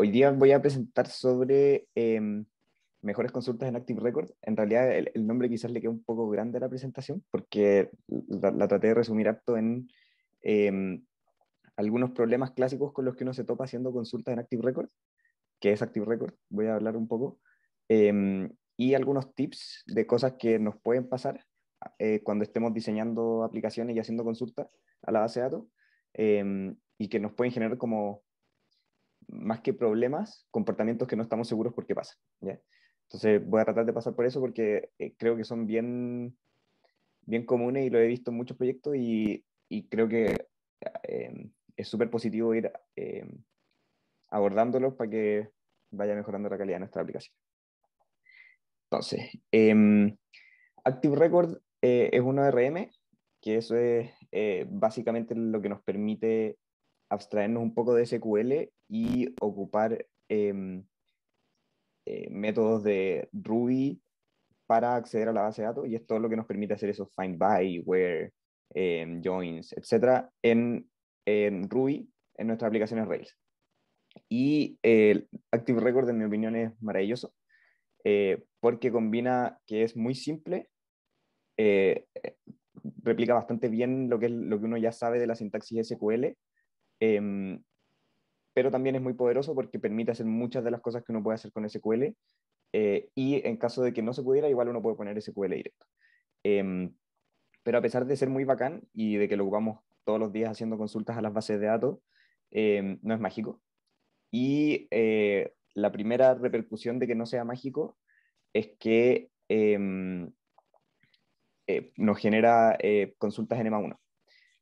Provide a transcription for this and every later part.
Hoy día voy a presentar sobre em, mejores consultas en Active Record. En realidad el, nombre quizás le queda un poco grande a la presentación porque la, traté de resumir apto en em, algunos problemas clásicos con los que uno se topa haciendo consultas en Active Record, que es Active Record, voy a hablar un poco, em, y algunos tips de cosas que nos pueden pasar eh, cuando estemos diseñando aplicaciones y haciendo consultas a la base de datos y que nos pueden generar como más que problemas, comportamientos que no estamos seguros por qué pasan. Entonces voy a tratar de pasar por eso porque eh, creo que son bien, bien comunes y lo he visto en muchos proyectos y, creo que eh, es súper positivo ir eh, abordándolos para que vaya mejorando la calidad de nuestra aplicación. Entonces, em, Active Record es un ORM que eso es básicamente lo que nos permite abstraernos un poco de SQL y ocupar em, eh, métodos de Ruby para acceder a la base de datos y es todo lo que nos permite hacer esos find by, where, em, joins, etcétera, en, en, Ruby, en nuestras aplicaciones Rails. Y el Active Record, en mi opinión, es maravilloso eh, porque combina que es muy simple, eh, replica bastante bien lo que, es, lo que uno ya sabe de la sintaxis SQL eh, em, pero también es muy poderoso porque permite hacer muchas de las cosas que uno puede hacer con SQL eh, y en caso de que no se pudiera, igual uno puede poner SQL directo. Em, pero a pesar de ser muy bacán y de que lo ocupamos todos los días haciendo consultas a las bases de datos, em, no es mágico. Y eh, la primera repercusión de que no sea mágico es que em, eh, nos genera consultas N1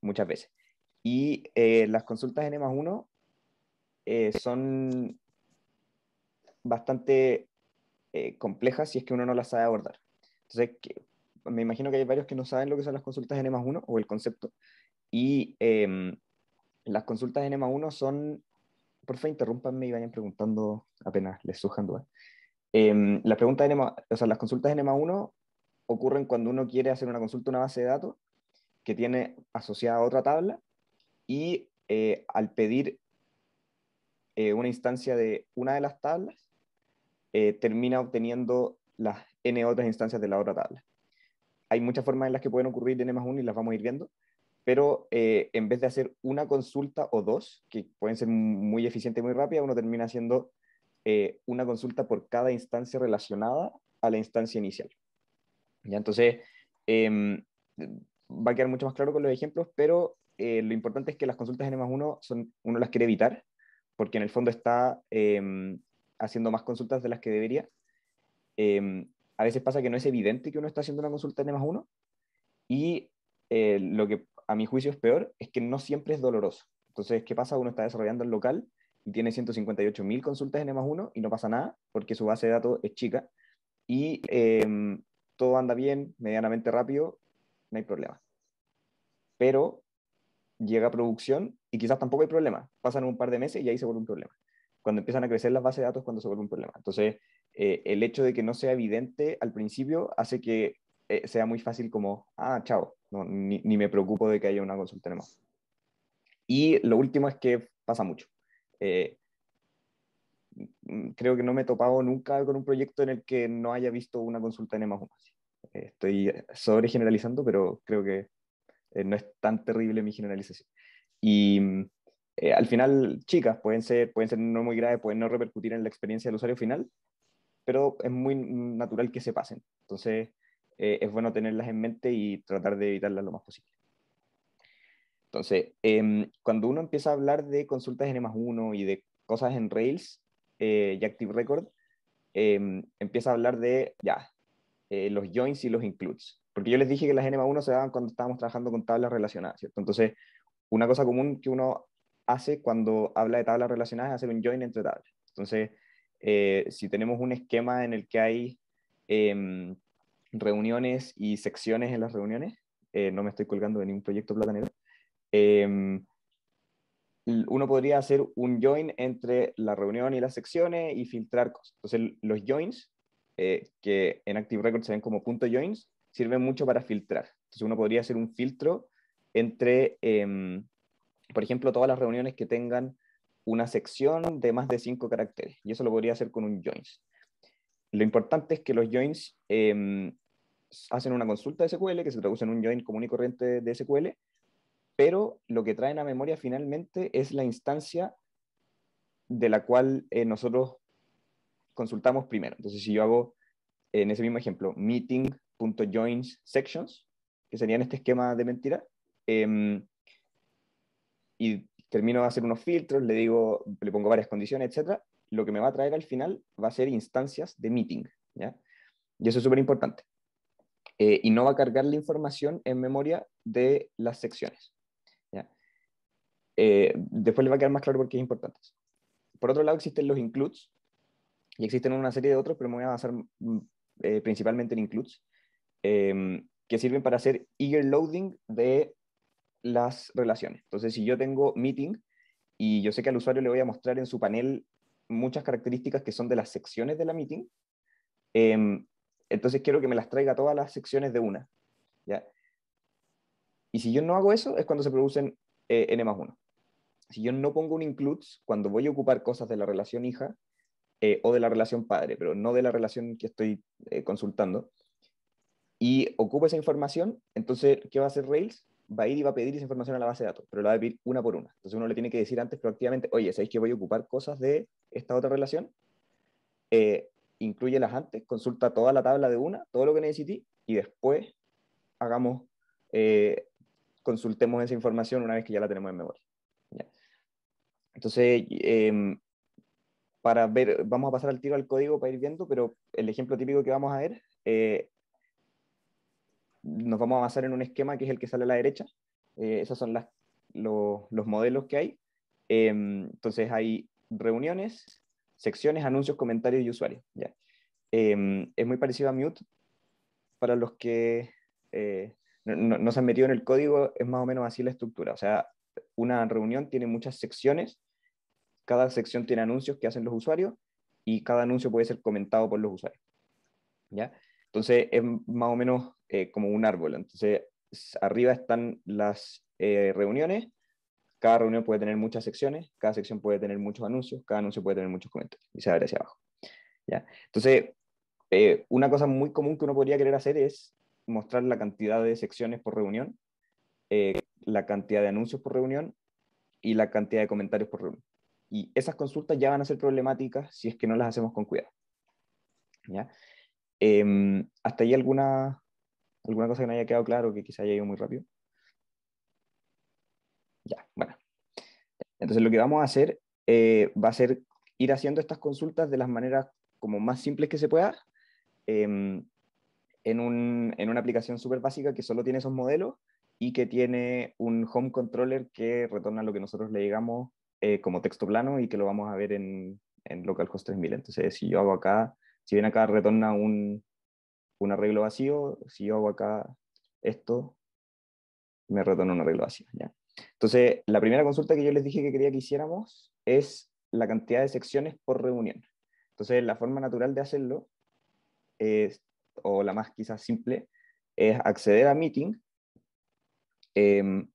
muchas veces. Y las consultas N1 eh, son bastante eh, complejas si es que uno no las sabe abordar. Entonces, me imagino que hay varios que no saben lo que son las consultas N más 1 o el concepto. Y em, las consultas N más 1 son, Por favor, interrúmpanme y vayan preguntando apenas les surjan dudas. Em, las preguntas N o sea, las consultas N más 1 ocurren cuando uno quiere hacer una consulta a una base de datos que tiene asociada a otra tabla y eh, al pedir eh, una instancia de una de las tablas eh, termina obteniendo las n otras instancias de la otra tabla. Hay muchas formas en las que pueden ocurrir n más 1 y las vamos a ir viendo, pero eh, en vez de hacer una consulta o dos, que pueden ser muy eficientes y muy rápidas, uno termina haciendo una consulta por cada instancia relacionada a la instancia inicial. ¿Ya? Entonces, em, va a quedar mucho más claro con los ejemplos, pero lo importante es que las consultas n más 1 son, uno las quiere evitar porque en el fondo está em, haciendo más consultas de las que debería. Em, a veces pasa que no es evidente que uno está haciendo una consulta N e más 1 y eh, lo que a mi juicio es peor es que no siempre es doloroso. Entonces, ¿qué pasa? Uno está desarrollando el local y tiene 158.000 consultas N e más 1 y no pasa nada porque su base de datos es chica y em, todo anda bien, medianamente rápido, no hay problema. Pero llega a producción y quizás tampoco hay problema. Pasan un par de meses y ahí se vuelve un problema. Cuando empiezan a crecer las bases de datos, cuando se vuelve un problema. Entonces, eh, el hecho de que no sea evidente al principio hace que eh, sea muy fácil como, ah, chao, no, ni, me preocupo de que haya una consulta más. Y lo último es que pasa mucho. Eh, creo que no me he topado nunca con un proyecto en el que no haya visto una consulta en más Estoy sobregeneralizando, pero creo que no es tan terrible mi generalización. Y mm, eh, al final, chicas, pueden ser, pueden ser no muy graves, pueden no repercutir en la experiencia del usuario final, pero es muy natural que se pasen. Entonces, eh, es bueno tenerlas en mente y tratar de evitarlas lo más posible. Entonces, em, cuando uno empieza a hablar de consultas en más 1 y de cosas en Rails eh, y Active Record, em, empieza a hablar de, ya, los joins y los includes. Porque yo les dije que las más 1 se daban cuando estábamos trabajando con tablas relacionadas, ¿cierto? Entonces, una cosa común que uno hace cuando habla de tablas relacionadas es hacer un join entre tablas. Entonces, eh, si tenemos un esquema en el que hay em, reuniones y secciones en las reuniones, eh, no me estoy colgando de ningún proyecto platanero, em, uno podría hacer un join entre la reunión y las secciones y filtrar cosas. Entonces, los joins, eh, que en Active Record se ven como punto joins, sirven mucho para filtrar. Entonces, uno podría hacer un filtro entre, em, por ejemplo, todas las reuniones que tengan una sección de más de cinco caracteres, y eso lo podría hacer con un joins. Lo importante es que los joins em, hacen una consulta de SQL, que se traduce en un join común y corriente de SQL, pero lo que traen a memoria finalmente es la instancia de la cual eh, nosotros consultamos primero. Entonces, si yo hago, en ese mismo ejemplo, meeting.joins sections, que sería en este esquema de mentira, Em, y termino de hacer unos filtros, le digo, le pongo varias condiciones, etcétera. Lo que me va a traer al final va a ser instancias de meeting, ¿ya? Y eso es súper importante. Eh, y no va a cargar la información en memoria de las secciones. ¿ya? Eh, después le va a quedar más claro por qué es importante. Por otro lado, existen los includes y existen una serie de otros, pero me voy a basar mm, eh, principalmente en includes, em, que sirven para hacer eager loading de las relaciones. Entonces, si yo tengo meeting y yo sé que al usuario le voy a mostrar en su panel muchas características que son de las secciones de la meeting, em, entonces quiero que me las traiga todas las secciones de una. Y si yo no hago eso, es cuando se producen eh, N más 1. Si yo no pongo un includes, cuando voy a ocupar cosas de la relación hija eh, o de la relación padre, pero no de la relación que estoy eh, consultando, y ocupo esa información, entonces, ¿qué va a hacer Rails? va a ir y va a pedir esa información a la base de datos, pero la va a pedir una por una. Entonces uno le tiene que decir antes proactivamente, oye, ¿sabéis que voy a ocupar cosas de esta otra relación? Eh, Incluye las antes, consulta toda la tabla de una, todo lo que necesité, y después hagamos, eh, consultemos esa información una vez que ya la tenemos en memoria. Entonces, em, para ver, vamos a pasar al tiro al código para ir viendo, pero el ejemplo típico que vamos a ver eh, nos vamos a basar en un esquema que es el que sale a la derecha. Eh, esos son los modelos que hay. Em, entonces hay reuniones, secciones, anuncios, comentarios y usuarios. ¿ya? Em, es muy parecido a Mute. Para los que eh, no, se han metido en el código, es más o menos así la estructura. O sea, una reunión tiene muchas secciones. Cada sección tiene anuncios que hacen los usuarios y cada anuncio puede ser comentado por los usuarios. ¿ya? Entonces es más o menos eh, como un árbol. Entonces, arriba están las eh, reuniones. Cada reunión puede tener muchas secciones, cada sección puede tener muchos anuncios, cada anuncio puede tener muchos comentarios y se abre hacia abajo. ¿ya? Entonces, eh, una cosa muy común que uno podría querer hacer es mostrar la cantidad de secciones por reunión, la cantidad de anuncios por reunión y la cantidad de comentarios por reunión. Y esas consultas ya van a ser problemáticas si es que no las hacemos con cuidado. ¿ya? Em, ¿Hasta ahí alguna ¿Alguna cosa que no haya quedado claro que quizá haya ido muy rápido? Ya, bueno. Entonces lo que vamos a hacer eh, va a ser ir haciendo estas consultas de las maneras como más simples que se pueda, em, en, un, en, una aplicación súper básica que solo tiene esos modelos y que tiene un home controller que retorna lo que nosotros le llegamos eh, como texto plano y que lo vamos a ver en, en localhost 3000. Entonces, si yo hago acá, si bien acá retorna un, un arreglo vacío, si yo hago acá esto, me retorna un arreglo vacío. ¿ya? Entonces, la primera consulta que yo les dije que quería que hiciéramos es la cantidad de secciones por reunión. Entonces, la forma natural de hacerlo, o la más quizás simple, es acceder a Meeting. Em,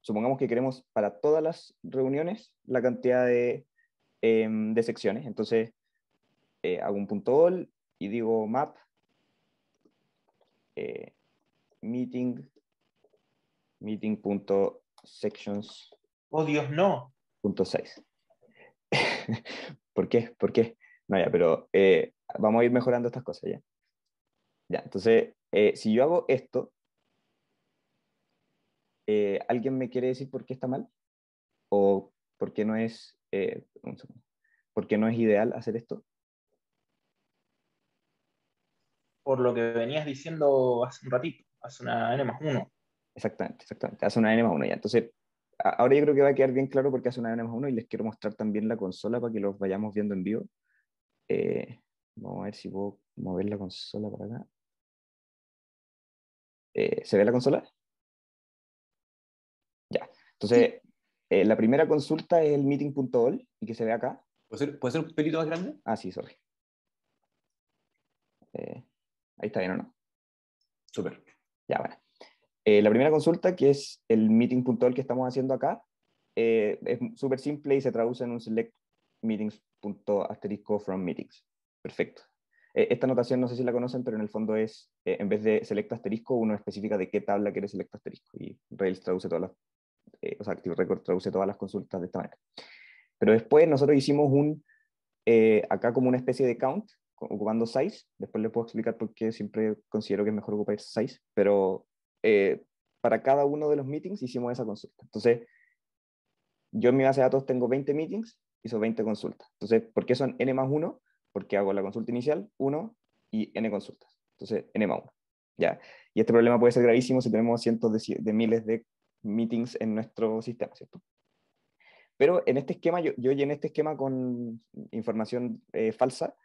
supongamos que queremos para todas las reuniones la cantidad de, em, secciones. Entonces, eh, hago un punto all, y digo map eh, meeting meeting sections Oh Dios, no. Punto 6. ¿Por qué? ¿Por qué? No, ya, pero eh, vamos a ir mejorando estas cosas ya. Ya, entonces, eh, si yo hago esto, ¿alguien me quiere decir por qué está mal? ¿O por qué no es, un por qué no es ideal hacer esto? por lo que venías diciendo hace un ratito, hace una N más 1. Exactamente, exactamente, hace una N más 1 ya. Entonces, ahora yo creo que va a quedar bien claro porque hace una N más 1 y les quiero mostrar también la consola para que los vayamos viendo en vivo. Eh, vamos a ver si puedo mover la consola para acá. Eh, ¿Se ve la consola? Ya. Entonces, eh, la primera consulta es el meeting.all y que se ve acá. ¿Puede ser, ¿Puede ser, un pelito más grande? Ah, sí, sorry. Eh, Ahí está bien o no. Súper. Ya, bueno. Eh, la primera consulta, que es el meeting puntual que estamos haciendo acá, eh, es súper simple y se traduce en un select meetings punto asterisco from meetings. Perfecto. Eh, esta notación no sé si la conocen, pero en el fondo es, en vez de select asterisco, uno especifica de qué tabla quiere select asterisco. Y Rails traduce todas las, o sea, Active Record traduce todas las consultas de esta manera. Pero después nosotros hicimos un, acá como una especie de count, ocupando 6. Después les puedo explicar por qué siempre considero que es mejor ocupar 6. Pero eh, para cada uno de los meetings hicimos esa consulta. Entonces, yo en mi base de datos tengo 20 meetings hizo 20 consultas. Entonces, ¿por qué son n más 1? Porque hago la consulta inicial, 1 y n consultas. Entonces, n más 1. ¿ya? Y este problema puede ser gravísimo si tenemos cientos de, miles de meetings en nuestro sistema, ¿cierto? Pero en este esquema, yo, yo llené este esquema con información eh, falsa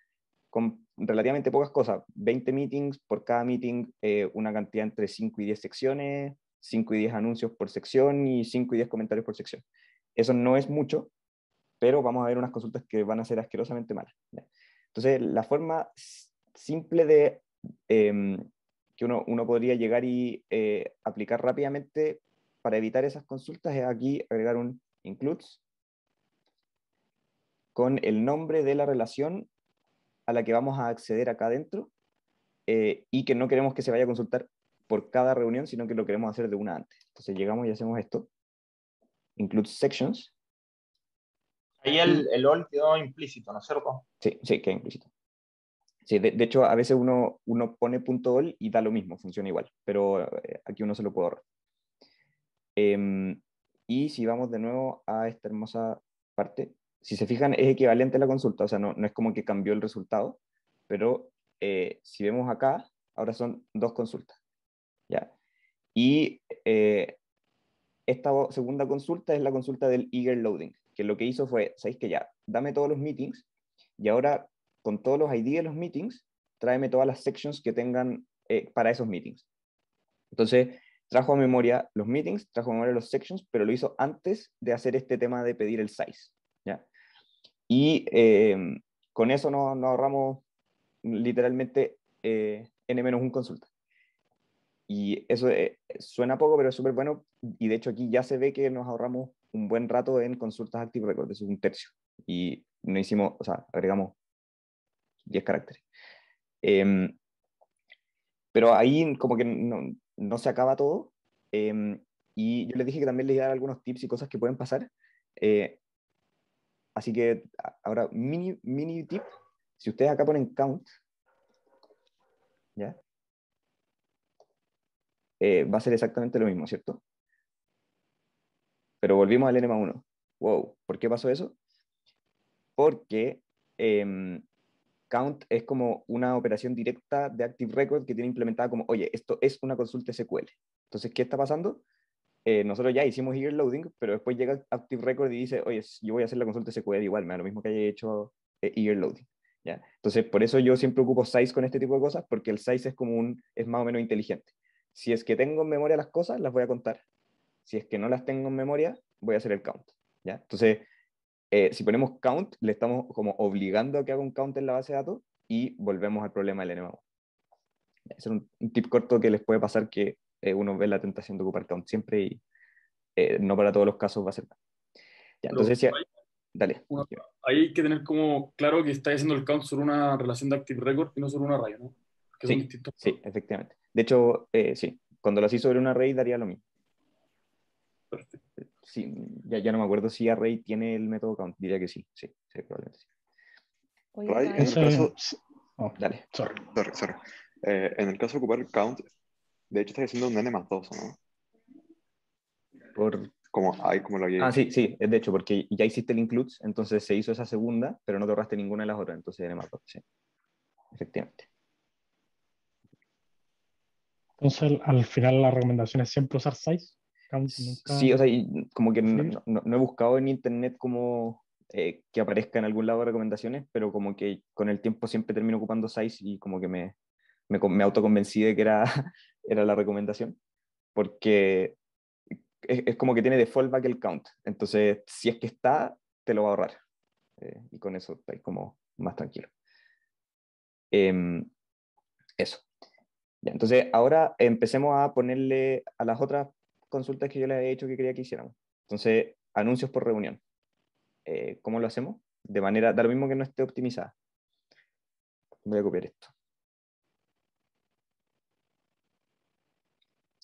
relativamente pocas cosas, 20 meetings, por cada meeting eh, una cantidad entre 5 y 10 secciones, 5 y 10 anuncios por sección y 5 y 10 comentarios por sección. Eso no es mucho, pero vamos a ver unas consultas que van a ser asquerosamente malas. Entonces, la forma simple de em, que uno, uno, podría llegar y eh, aplicar rápidamente para evitar esas consultas es aquí agregar un includes con el nombre de la relación a la que vamos a acceder acá adentro eh, y que no queremos que se vaya a consultar por cada reunión, sino que lo queremos hacer de una antes. Entonces llegamos y hacemos esto. Include sections. Ahí el, all quedó implícito, ¿no es cierto? Sí, sí, queda implícito. Sí, de, hecho, a veces uno, uno pone punto y da lo mismo, funciona igual, pero eh, aquí uno se lo puede ahorrar. Em, y si vamos de nuevo a esta hermosa parte, si se fijan, es equivalente a la consulta, o sea, no, no es como que cambió el resultado, pero eh, si vemos acá, ahora son dos consultas. ¿ya? Y eh, esta segunda consulta es la consulta del eager loading, que lo que hizo fue, ¿sabéis que ya? Dame todos los meetings y ahora con todos los ID de los meetings, tráeme todas las sections que tengan eh, para esos meetings. Entonces, trajo a memoria los meetings, trajo a memoria los sections, pero lo hizo antes de hacer este tema de pedir el size. Y em, con eso nos, nos ahorramos literalmente eh, N-1 consulta. Y eso eh, suena poco, pero es súper bueno. Y de hecho aquí ya se ve que nos ahorramos un buen rato en consultas Active Record, es un tercio. Y no hicimos, o sea, agregamos 10 caracteres. Em, pero ahí como que no, no se acaba todo. Em, y yo les dije que también les iba a dar algunos tips y cosas que pueden pasar. Eh, Así que ahora, mini, mini tip, si ustedes acá ponen count, eh, va a ser exactamente lo mismo, ¿cierto? Pero volvimos al n 1. Wow, ¿por qué pasó eso? Porque em, count es como una operación directa de Active Record que tiene implementada como, oye, esto es una consulta SQL. Entonces, ¿qué está pasando? Eh, nosotros ya hicimos eager loading, pero después llega Active Record y dice, oye, yo voy a hacer la consulta SQL igual, me da lo mismo que haya hecho eh, eager loading. ¿ya? Entonces, por eso yo siempre ocupo size con este tipo de cosas, porque el size es como un, es más o menos inteligente. Si es que tengo en memoria las cosas, las voy a contar. Si es que no las tengo en memoria, voy a hacer el count. ¿ya? Entonces, eh, si ponemos count, le estamos como obligando a que haga un count en la base de datos y volvemos al problema del NMO. es un, tip corto que les puede pasar que eh, uno ve la tentación de ocupar count siempre y eh, no para todos los casos va a ser. entonces, ya, dale. ahí hay que tener como claro que está haciendo el count sobre una relación de active record y no sobre una array, ¿no? Que sí, sí, efectivamente. De hecho, eh, sí, cuando lo hacéis sobre un array daría lo mismo. Sí, ya, ya no me acuerdo si array tiene el método count, diría que sí, sí, probablemente sí. en el caso, dale. Sorry, sorry, sorry. en el caso de ocupar count, de hecho, está haciendo un N más 2, ¿no? Por... Como, como lo Ah, sí, sí, de hecho, porque ya hiciste el includes, entonces se hizo esa segunda, pero no te ahorraste ninguna de las otras, entonces n más 2, sí. Efectivamente. Entonces, al final la recomendación es siempre usar size. Sí, o sea, como que no, he buscado en internet como eh, que aparezca en algún lado recomendaciones, pero como que con el tiempo siempre termino ocupando size y como que me, me autoconvencí de que era era la recomendación, porque es, como que tiene default back el count. Entonces, si es que está, te lo va a ahorrar. Eh, y con eso estáis como más tranquilo. Em, eso. entonces, ahora empecemos a ponerle a las otras consultas que yo le he hecho que quería que hiciéramos. Entonces, anuncios por reunión. Eh, ¿Cómo lo hacemos? De manera, da lo mismo que no esté optimizada. Voy a copiar esto.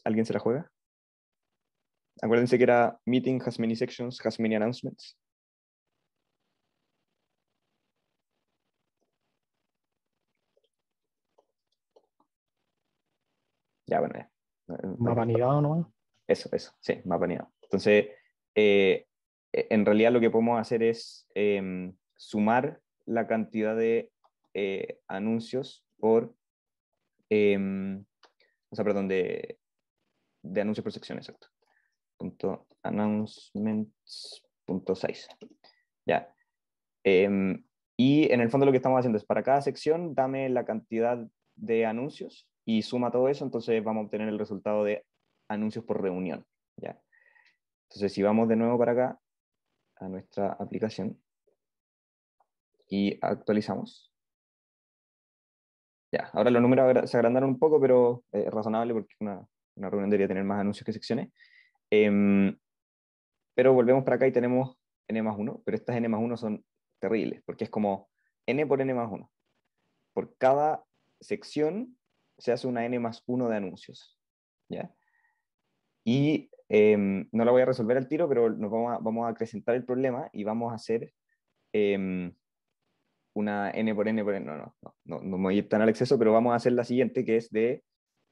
¿Alguien se la juega? Acuérdense que era meeting has many sections, has many announcements. Ya, bueno, ya. Mapa o no? Eso, eso, sí, más venido. Entonces, eh, e, en realidad lo que podemos hacer es em, sumar la cantidad de eh, anuncios por, em, o sea, perdón, de, de anuncios por sección, exacto. Punto announcements.6. Ya. Em, y en el fondo lo que estamos haciendo es para cada sección, dame la cantidad de anuncios y suma todo eso, entonces vamos a obtener el resultado de anuncios por reunión. ¿ya? Entonces, si vamos de nuevo para acá, a nuestra aplicación, y actualizamos. Ya, ahora los números se agrandaron un poco, pero es razonable porque es una una reunión debería tener más anuncios que secciones. Em, pero volvemos para acá y tenemos n más 1, pero estas n más 1 son terribles, porque es como n por n más 1. Por cada sección se hace una n más 1 de anuncios. ¿ya? Y em, no la voy a resolver al tiro, pero nos vamos a, vamos a acrecentar el problema y vamos a hacer em, una n por n por n. No, no, no, no, no me voy tan al exceso, pero vamos a hacer la siguiente, que es de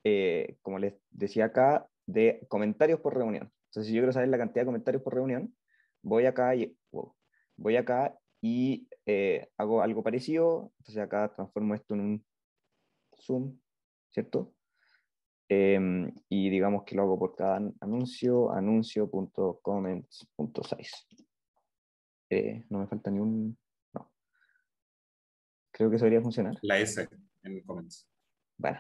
eh, como les decía acá, de comentarios por reunión. Entonces, si yo quiero saber la cantidad de comentarios por reunión, voy acá y, voy acá y eh, hago algo parecido. Entonces, acá transformo esto en un zoom, ¿cierto? Em, y digamos que lo hago por cada anuncio, anuncio.comments.size. Eh, no me falta ni un... No. Creo que eso debería funcionar. La S en comments. Bueno,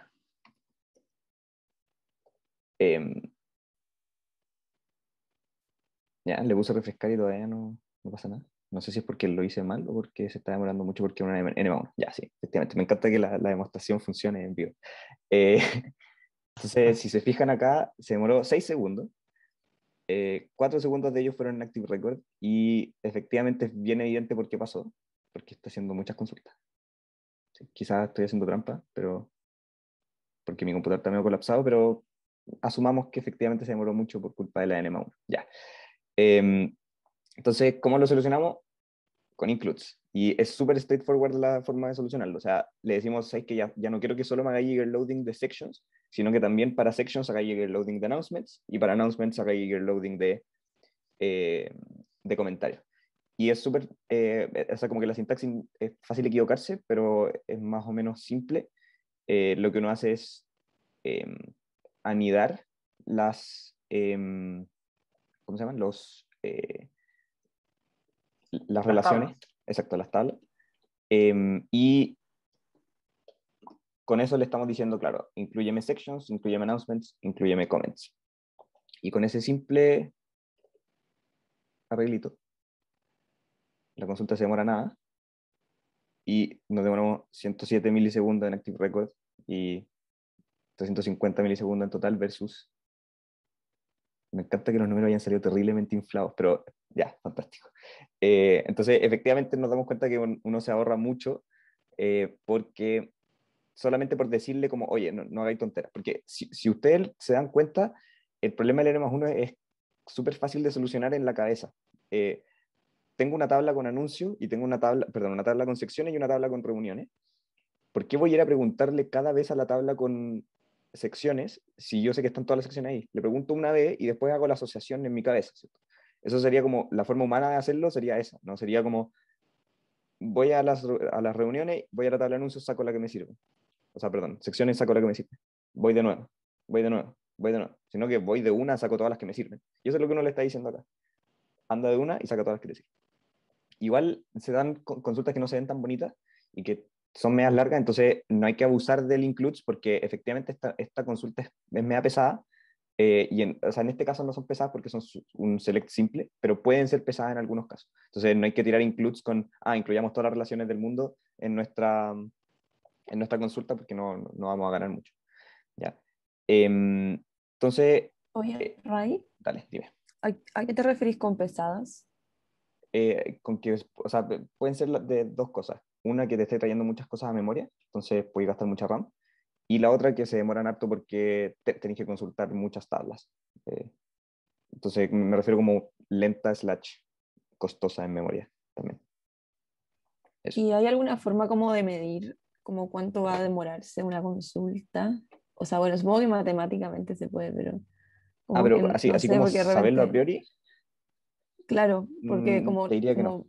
Em, ya, le puse a refrescar y todavía no, no, pasa nada. No sé si es porque lo hice mal o porque se está demorando mucho porque una NMA. 1 Ya, sí, efectivamente. Me encanta que la, demostración funcione en vivo. Eh, entonces, si se fijan acá, se demoró 6 segundos. 4 eh, segundos de ellos fueron en Active Record y efectivamente es bien evidente por qué pasó, porque está haciendo muchas consultas. quizás estoy haciendo trampa, pero porque mi computador también ha colapsado, pero asumamos que efectivamente se demoró mucho por culpa de la NMA1. Ya. Em, entonces, ¿cómo lo solucionamos? Con includes. Y es súper straightforward la forma de solucionarlo. O sea, le decimos, que ya, ya, no quiero que solo me haga eager loading de sections, sino que también para sections haga eager loading de announcements y para announcements haga eager loading de, eh, de comentarios. Y es súper, eh, o sea, como que la sintaxis es eh, fácil equivocarse, pero es más o menos simple. lo que uno hace es em, anidar las, em, ¿cómo se llaman? Los, eh, las, relaciones, exacto, las tablas. Em, y con eso le estamos diciendo, claro, incluyeme sections, incluyeme announcements, incluyeme comments. Y con ese simple arreglito, la consulta se demora nada y nos demoramos 107 milisegundos en Active Record y 350 milisegundos en total versus... Me encanta que los números hayan salido terriblemente inflados, pero ya, fantástico. Eh, entonces, efectivamente nos damos cuenta que uno se ahorra mucho eh, porque solamente por decirle como, oye, no, hagáis tonteras, porque si, ustedes se dan cuenta, el problema del N más 1 es súper fácil de solucionar en la cabeza. Eh, tengo una tabla con anuncios y tengo una tabla, perdón, una tabla con secciones y una tabla con reuniones. ¿Por qué voy a ir a preguntarle cada vez a la tabla con secciones si yo sé que están todas las secciones ahí? Le pregunto una de y después hago la asociación en mi cabeza, Eso sería como, la forma humana de hacerlo sería esa, ¿no? Sería como, voy a las, a las reuniones, voy a la tabla de anuncios, saco la que me sirve. O sea, perdón, secciones, saco la que me sirve. Voy de nuevo, voy de nuevo, voy de nuevo. Sino que voy de una, saco todas las que me sirven. Y eso es lo que uno le está diciendo acá. Anda de una y saca todas las que te sirven. Igual se dan consultas que no se ven tan bonitas y que son medias largas, entonces no hay que abusar del includes porque efectivamente esta, esta consulta es, es media pesada. Eh, y en, o sea, en este caso no son pesadas porque son un select simple, pero pueden ser pesadas en algunos casos. Entonces no hay que tirar includes con, ah, incluyamos todas las relaciones del mundo en nuestra, en nuestra consulta porque no, no vamos a ganar mucho. ¿ya? Em, entonces... Oye, eh, Ray. Dale, dime. ¿A, qué te referís con pesadas? Eh, con que, o sea, pueden ser de dos cosas una que te esté trayendo muchas cosas a memoria, entonces puedes gastar mucha RAM, y la otra que se en harto porque tenéis tenés que consultar muchas tablas. Eh, entonces me refiero como lenta slash costosa en memoria también. ¿Y hay alguna forma como de medir como cuánto va a demorarse una consulta? O sea, bueno, supongo que matemáticamente se puede, pero... Ah, pero así, así como saberlo a priori. Claro, porque mm, como, te diría que no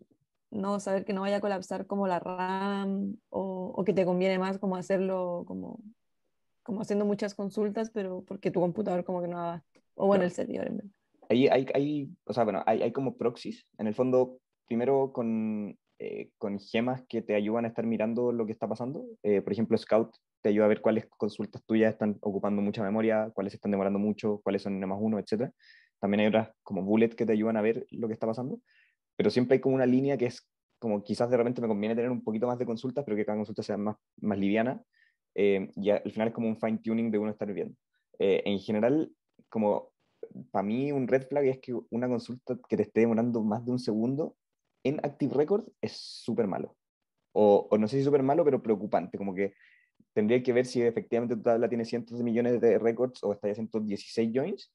no saber que no vaya a colapsar como la RAM o, que te conviene más como hacerlo como, como haciendo muchas consultas, pero porque tu computador como que no va o bueno, el servidor Ahí hay, hay, o sea, bueno, hay, hay, como proxies, en el fondo, primero con, eh, con gemas que te ayudan a estar mirando lo que está pasando. Eh, por ejemplo, Scout te ayuda a ver cuáles consultas tuyas están ocupando mucha memoria, cuáles están demorando mucho, cuáles son N más uno, etc. También hay otras como Bullet que te ayudan a ver lo que está pasando pero siempre hay como una línea que es como quizás de repente me conviene tener un poquito más de consultas, pero que cada consulta sea más, más liviana. Eh, y al final es como un fine tuning de uno estar viendo. Eh, en general, como para mí un red flag es que una consulta que te esté demorando más de un segundo en Active Record es súper malo. O, no sé si súper malo, pero preocupante. Como que tendría que ver si efectivamente tu tabla tiene cientos de millones de records o está ya 116 joins,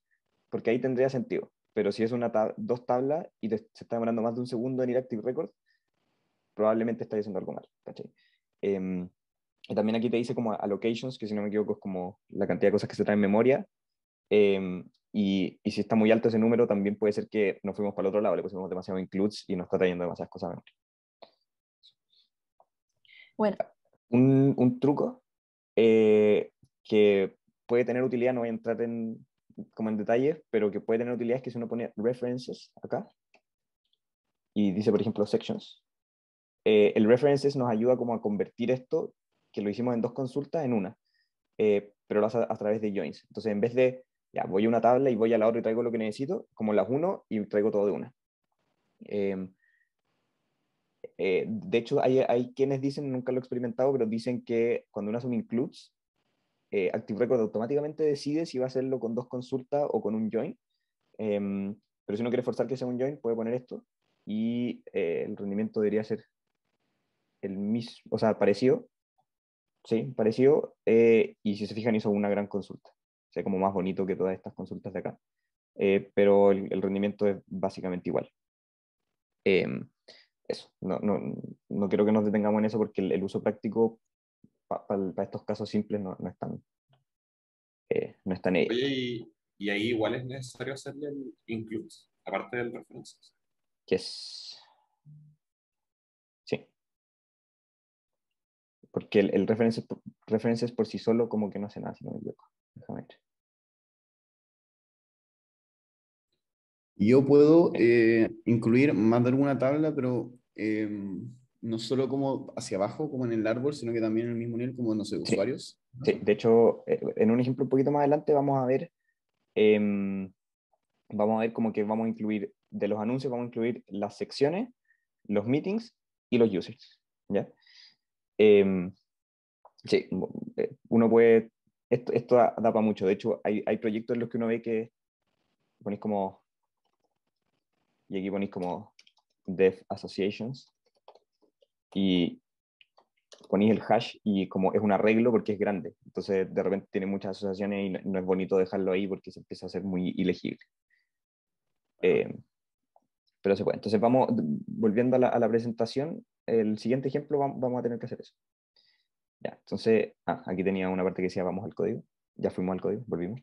porque ahí tendría sentido pero si es una dos tablas y te, se está demorando más de un segundo en ir a Active Record, probablemente está haciendo algo mal, em, y también aquí te dice como allocations, que si no me equivoco es como la cantidad de cosas que se traen en memoria. Em, y, y, si está muy alto ese número, también puede ser que nos fuimos para el otro lado, le pusimos demasiado includes y nos está trayendo demasiadas cosas a memoria. Bueno. Un, un truco eh, que puede tener utilidad, no voy a entrar en, como en detalle, pero que puede tener utilidad es que si uno pone references acá y dice, por ejemplo, sections, eh, el references nos ayuda como a convertir esto, que lo hicimos en dos consultas, en una, eh, pero lo hace a, través de joins. Entonces, en vez de, ya, voy a una tabla y voy a la otra y traigo lo que necesito, como las uno y traigo todo de una. Em, eh, de hecho, hay, hay, quienes dicen, nunca lo he experimentado, pero dicen que cuando uno hace un includes, eh, Active Record automáticamente decide si va a hacerlo con dos consultas o con un join. Em, pero si no quiere forzar que sea un join, puede poner esto y eh, el rendimiento debería ser el mismo, o sea, parecido. Sí, parecido. Eh, y si se fijan, hizo una gran consulta. O sea, como más bonito que todas estas consultas de acá. Eh, pero el, rendimiento es básicamente igual. Em, eso, no, no, no, quiero que nos detengamos en eso porque el uso práctico para estos casos simples no, están. Eh, no están ahí. y, ahí igual es necesario hacerle el include, aparte del references Yes. Sí. Porque el, el referencias, por, por sí solo como que no hace nada, si no me equivoco. Déjame ver. Yo puedo eh, incluir más de alguna tabla, pero eh, no solo como hacia abajo, como en el árbol, sino que también en el mismo nivel, como, en los usuarios. de hecho, eh, en un ejemplo un poquito más adelante vamos a ver, em, vamos a ver como que vamos a incluir, de los anuncios vamos a incluir las secciones, los meetings y los users, em, sí, eh, uno puede, esto, esto da, para mucho, de hecho hay, hay proyectos en los que uno ve que ponéis como, y aquí ponéis como Dev Associations, y ponéis el hash y como es un arreglo porque es grande, entonces de repente tiene muchas asociaciones y no, es bonito dejarlo ahí porque se empieza a ser muy ilegible. Eh, pero se puede. Entonces vamos, volviendo a la, presentación, el siguiente ejemplo vamos, vamos a tener que hacer eso. Ya, entonces, ah, aquí tenía una parte que decía vamos al código, ya fuimos al código, volvimos.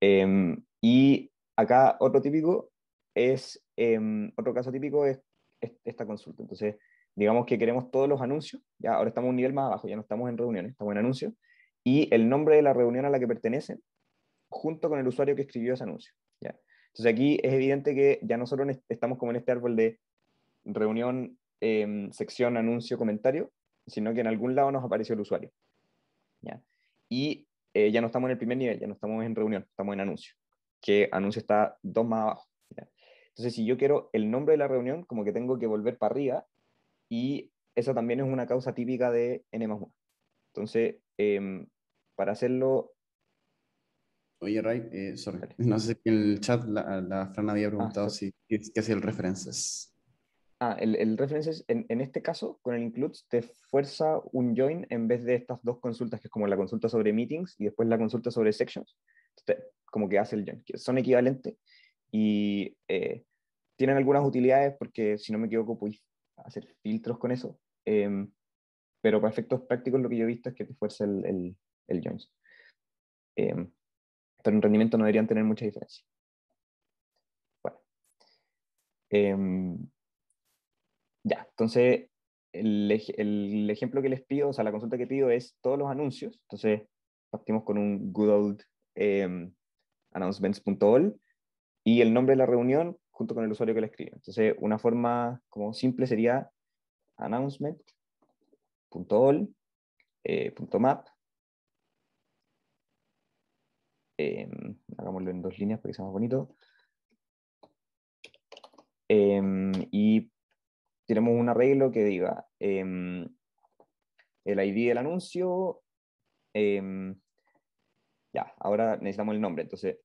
Em, y acá otro típico es, em, otro caso típico es esta consulta. Entonces, digamos que queremos todos los anuncios, ya ahora estamos un nivel más abajo, ya no estamos en reuniones, estamos en anuncios, y el nombre de la reunión a la que pertenecen junto con el usuario que escribió ese anuncio. ¿ya? Entonces aquí es evidente que ya no solo estamos como en este árbol de reunión, em, sección, anuncio, comentario, sino que en algún lado nos apareció el usuario. ¿ya? Y eh, ya no estamos en el primer nivel, ya no estamos en reunión, estamos en anuncio, que anuncio está dos más abajo. Entonces si yo quiero el nombre de la reunión, como que tengo que volver para arriba y esa también es una causa típica de N más 1. Entonces, em, para hacerlo... Oye, Ray, eh, sorry. no sé si en el chat la, la Fran había ah, preguntado si, qué hacía el references. Ah, el, el references, en, en, este caso, con el includes, te fuerza un join en vez de estas dos consultas, que es como la consulta sobre meetings y después la consulta sobre sections. como que hace el join, son equivalentes y eh, tienen algunas utilidades porque, si no me equivoco, pues hacer filtros con eso. Em, pero para efectos prácticos lo que yo he visto es que te fuerza el, el, el Jones. Em, pero en rendimiento no deberían tener mucha diferencia. Bueno. Em, ya, entonces el, el, ejemplo que les pido, o sea, la consulta que pido es todos los anuncios. Entonces partimos con un good old announcements.all y el nombre de la reunión junto con el usuario que le escribe. Entonces, una forma como simple sería announcement.all.map eh, em, hagámoslo en dos líneas para que sea más bonito. Em, y tenemos un arreglo que diga em, el ID del anuncio. ya, ahora necesitamos el nombre. Entonces,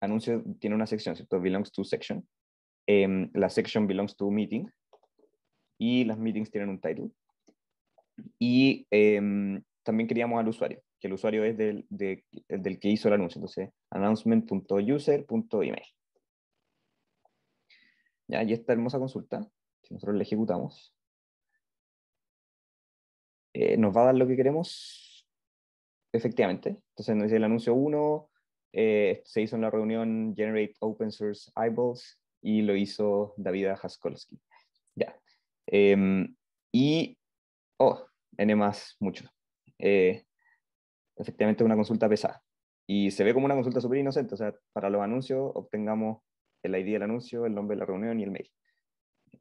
anuncio tiene una sección, ¿cierto? Belongs to section. Em, la section belongs to meeting y las meetings tienen un title. Y em, también queríamos al usuario, que el usuario es del, que hizo el anuncio. Entonces, announcement.user.email. Ya, y esta hermosa consulta, si nosotros la ejecutamos, eh, nos va a dar lo que queremos, efectivamente. Entonces nos dice el anuncio 1, eh, se hizo en la reunión Generate Open Source Eyeballs, y lo hizo David Haskolsky. Ya. Em, y, oh, N más mucho. Eh, efectivamente una consulta pesada. Y se ve como una consulta súper inocente, o sea, para los anuncios obtengamos el ID del anuncio, el nombre de la reunión y el mail.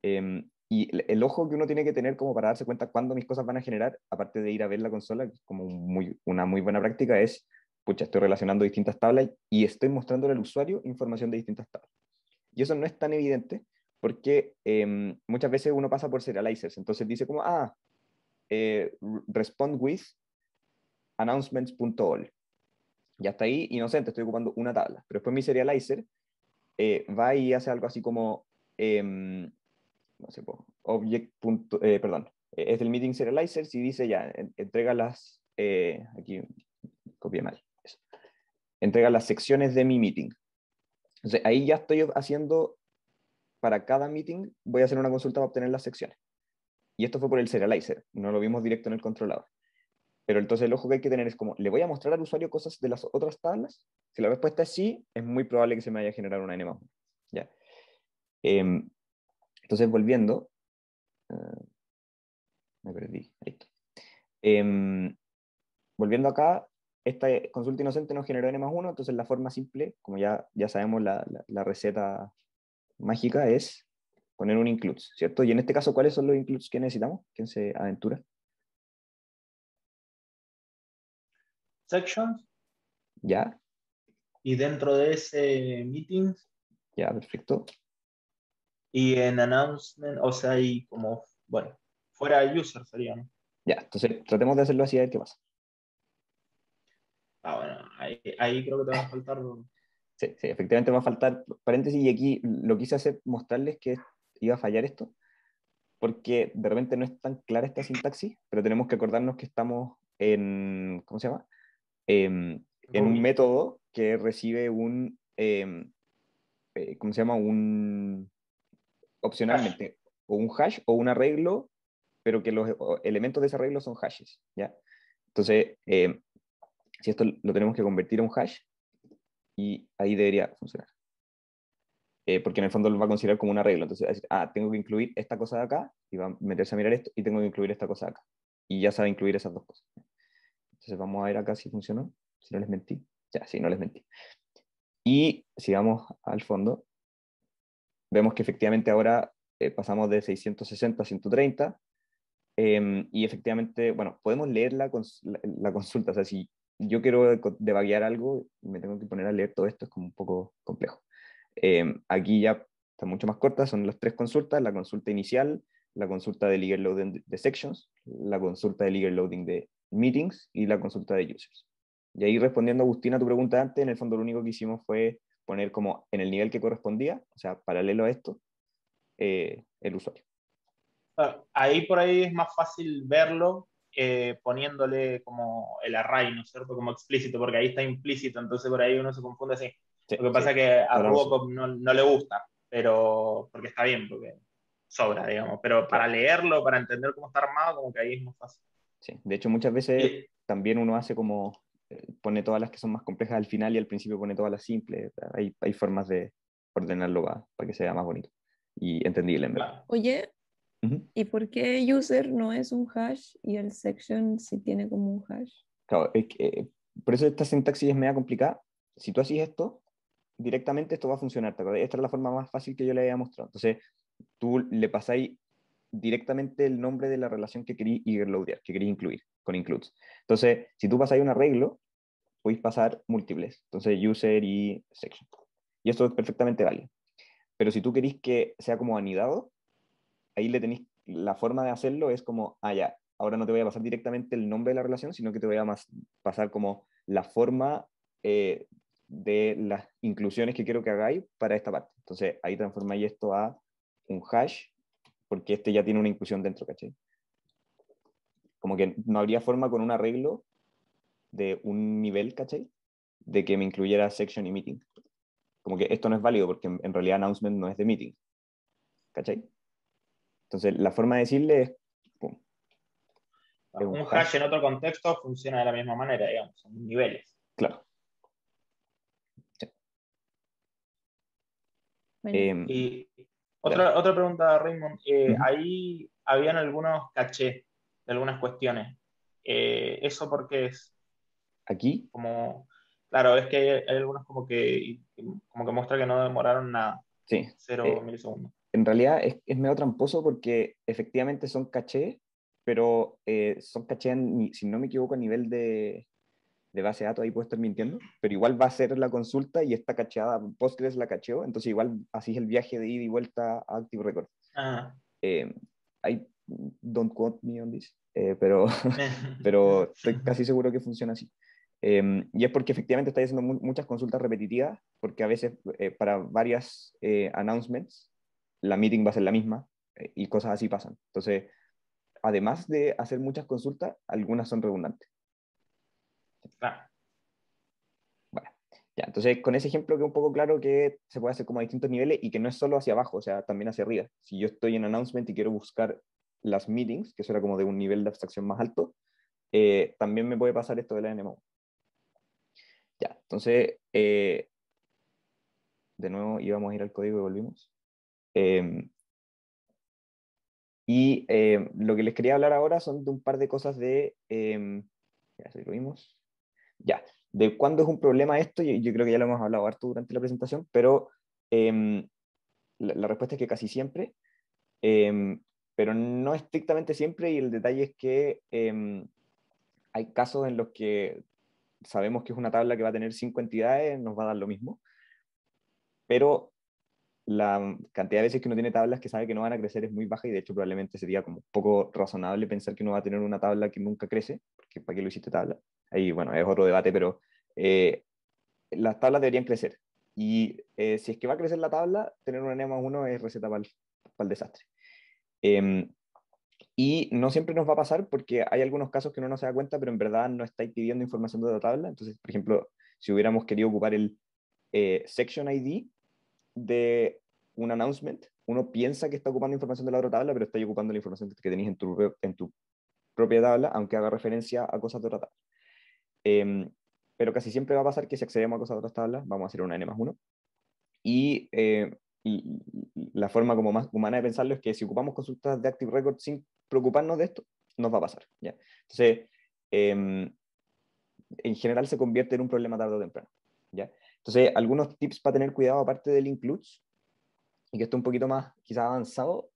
Em, y el, ojo que uno tiene que tener como para darse cuenta cuándo mis cosas van a generar, aparte de ir a ver la consola, como muy, una muy buena práctica, es, pucha, estoy relacionando distintas tablas y estoy mostrándole al usuario información de distintas tablas. Y eso no es tan evidente porque em, muchas veces uno pasa por serializers, entonces dice como, ah, eh, respond with announcements.all. ya está ahí, inocente, estoy ocupando una tabla. Pero después mi serializer eh, va y hace algo así como, em, no sé, object. Eh, perdón, e-, es del meeting serializer, y dice ya, entrega las, aquí copié mal, entrega las secciones de mi meeting. Entonces, ahí ya estoy haciendo, para cada meeting, voy a hacer una consulta para obtener las secciones. Y esto fue por el serializer, no lo vimos directo en el controlador. Pero entonces el ojo que hay que tener es como, ¿le voy a mostrar al usuario cosas de las otras tablas? Si la respuesta es sí, es muy probable que se me vaya a generar una N ¿ya? Em, entonces, volviendo, eh, me perdí, em, volviendo acá, esta eh, consulta inocente nos generó n más 1, entonces la forma simple, como ya, ya sabemos la, receta mágica, es poner un includes, ¿cierto? Y en este caso, ¿cuáles son los includes que necesitamos? ¿Quién se aventura? Sections. Ya. Y dentro de ese meetings. Ya, perfecto. Y en announcement, o sea, y como, bueno, fuera de user sería, ¿no? Ya, entonces tratemos de hacerlo así a ver qué pasa. Ah, bueno, ahí, creo que te va a faltar. Sí, sí, efectivamente va a faltar paréntesis y aquí lo quise hacer mostrarles que iba a fallar esto, porque de repente no es tan clara esta sintaxis, pero tenemos que acordarnos que estamos en, ¿cómo se llama? Em, en un método que recibe un, em, eh, ¿cómo se llama? Un, opcionalmente, o un hash o un arreglo, pero que los elementos de ese arreglo son hashes, ¿ya? Entonces, em, si esto lo tenemos que convertir a un hash, y ahí debería funcionar. Eh, porque en el fondo lo va a considerar como una arreglo. Entonces va a decir, ah, tengo que incluir esta cosa de acá, y va a meterse a mirar esto, y tengo que incluir esta cosa de acá. Y ya sabe incluir esas dos cosas. Entonces vamos a ver acá si funcionó, si no les mentí. Ya, sí, no les mentí. Y si vamos al fondo, vemos que efectivamente ahora eh, pasamos de 660 a 130, em, y efectivamente, bueno, podemos leer la, la, la, consulta, o sea, si yo quiero debaguear algo me tengo que poner a leer todo esto, es como un poco complejo. Em, aquí ya está mucho más corta, son las tres consultas, la consulta inicial, la consulta de eager Loading de Sections, la consulta de eager Loading de Meetings y la consulta de Users. Y ahí respondiendo, Agustina, a tu pregunta antes, en el fondo lo único que hicimos fue poner como en el nivel que correspondía, o sea, paralelo a esto, eh, el usuario. Ah, ahí por ahí es más fácil verlo eh, poniéndole como el array, ¿no es cierto? Como explícito, porque ahí está implícito, entonces por ahí uno se confunde así. Lo que pasa es que a Robocop no, le gusta, pero porque está bien, porque sobra, digamos. Pero para leerlo, para entender cómo está armado, como que ahí es más fácil. Sí, de hecho muchas veces también uno hace como, eh, pone todas las que son más complejas al final y al principio pone todas las simples. Hay, hay formas de ordenarlo para, para que sea más bonito y entendible en verdad. Oye, ¿Y por qué user no es un hash y el section sí tiene como un hash? Claro, eh, por eso esta sintaxis es media complicada. Si tú haces esto, directamente esto va a funcionar. Esta es la forma más fácil que yo le había mostrado. Entonces, tú le pasáis directamente el nombre de la relación que queréis loadear, que queréis incluir con includes. Entonces, si tú pasáis un arreglo, podéis pasar múltiples. Entonces, user y section. Y esto es perfectamente válido. Pero si tú queréis que sea como anidado, ahí le tenéis, la forma de hacerlo es como, ah, ya, ahora no te voy a pasar directamente el nombre de la relación, sino que te voy a más, pasar como la forma eh, de las inclusiones que quiero que hagáis para esta parte. Entonces ahí transformáis esto a un hash, porque este ya tiene una inclusión dentro, ¿cachai? Como que no habría forma con un arreglo de un nivel, ¿cachai? De que me incluyera section y meeting. Como que esto no es válido porque en realidad announcement no es de meeting. ¿Cachai? Entonces, la forma de decirle es... un, hash. en otro contexto funciona de la misma manera, digamos, son niveles. Claro. Em, y otra, otra pregunta, Raymond. Eh, ahí habían algunos cachés de algunas cuestiones. Eh, ¿Eso porque es? ¿Aquí? Como, claro, es que hay, algunos como que, como que muestra que no demoraron nada. Sí. Cero eh, milisegundos en realidad es, medio tramposo porque efectivamente son caché, pero eh, son caché, si no me equivoco, a nivel de, de base de datos, ahí puedo estar mintiendo, pero igual va a ser la consulta y está cacheada, Postgres la cacheó, entonces igual así es el viaje de ida y vuelta a Active Record. Ah. Eh, don't quote me on this, eh, pero, pero estoy casi seguro que funciona así. Eh, y es porque efectivamente estáis haciendo muchas consultas repetitivas, porque a veces para varias announcements la meeting va a ser la misma eh, y cosas así pasan. Entonces, además de hacer muchas consultas, algunas son redundantes. ya, entonces con ese ejemplo es un poco claro que se puede hacer como a distintos niveles y que no es solo hacia abajo, o sea, también hacia arriba. Si yo estoy en announcement y quiero buscar las meetings, que eso era como de un nivel de abstracción más alto, eh, también me puede pasar esto de la NMO. Ya, entonces, eh, de nuevo íbamos a ir al código y volvimos. Em, y eh, lo que les quería hablar ahora son de un par de cosas de... Em, ya, lo vimos. Ya, de cuándo es un problema esto, yo, creo que ya lo hemos hablado harto durante la presentación, pero em, la, la, respuesta es que casi siempre, pero no estrictamente siempre, y el detalle es que hay casos en los que sabemos que es una tabla que va a tener cinco entidades, nos va a dar lo mismo, pero la cantidad de veces que uno tiene tablas que sabe que no van a crecer es muy baja y de hecho probablemente sería como poco razonable pensar que uno va a tener una tabla que nunca crece, porque ¿para qué lo hiciste tabla? Ahí, bueno, es otro debate, pero eh, las tablas deberían crecer. Y eh, si es que va a crecer la tabla, tener un n más 1 es receta para el, desastre. Em, y no siempre nos va a pasar porque hay algunos casos que uno no se da cuenta, pero en verdad no estáis pidiendo información de la tabla. Entonces, por ejemplo, si hubiéramos querido ocupar el eh, section ID, de un announcement, uno piensa que está ocupando información de la otra tabla, pero está ocupando la información que tenéis en tu, propia tabla, aunque haga referencia a cosas de otra tabla. Em, pero casi siempre va a pasar que si accedemos a cosas de otras tablas, vamos a hacer una n más 1. Eh, y, la forma como más humana de pensarlo es que si ocupamos consultas de Active Record sin preocuparnos de esto, nos va a pasar. ¿ya? Entonces, em, en general se convierte en un problema tarde o temprano. ¿ya? Entonces, algunos tips para tener cuidado aparte del includes, y que esto un poquito más quizás avanzado,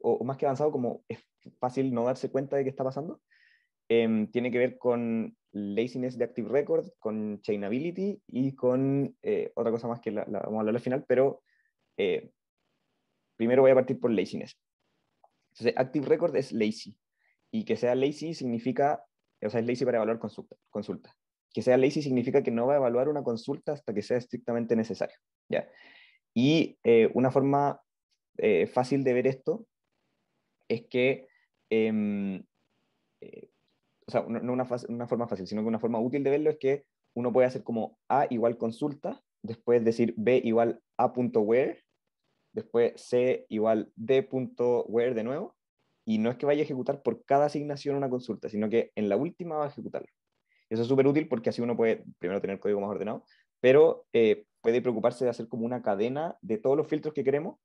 o, más que avanzado, como es fácil no darse cuenta de qué está pasando, em, tiene que ver con laziness de Active Record, con Chainability y con eh, otra cosa más que la, vamos a hablar al final, pero eh, primero voy a partir por laziness. Entonces, Active Record es lazy y que sea lazy significa, o sea, es lazy para evaluar consulta. consulta que sea lazy significa que no va a evaluar una consulta hasta que sea estrictamente necesario. ¿ya? Y eh, una forma eh, fácil de ver esto es que, em, eh, o sea, no, una, forma fácil, sino que una forma útil de verlo es que uno puede hacer como A igual consulta, después decir B igual A.where, después C igual D.where de nuevo, y no es que vaya a ejecutar por cada asignación una consulta, sino que en la última va a ejecutarlo. Eso es súper útil porque así uno puede, primero, tener código más ordenado, pero eh, puede preocuparse de hacer como una cadena de todos los filtros que queremos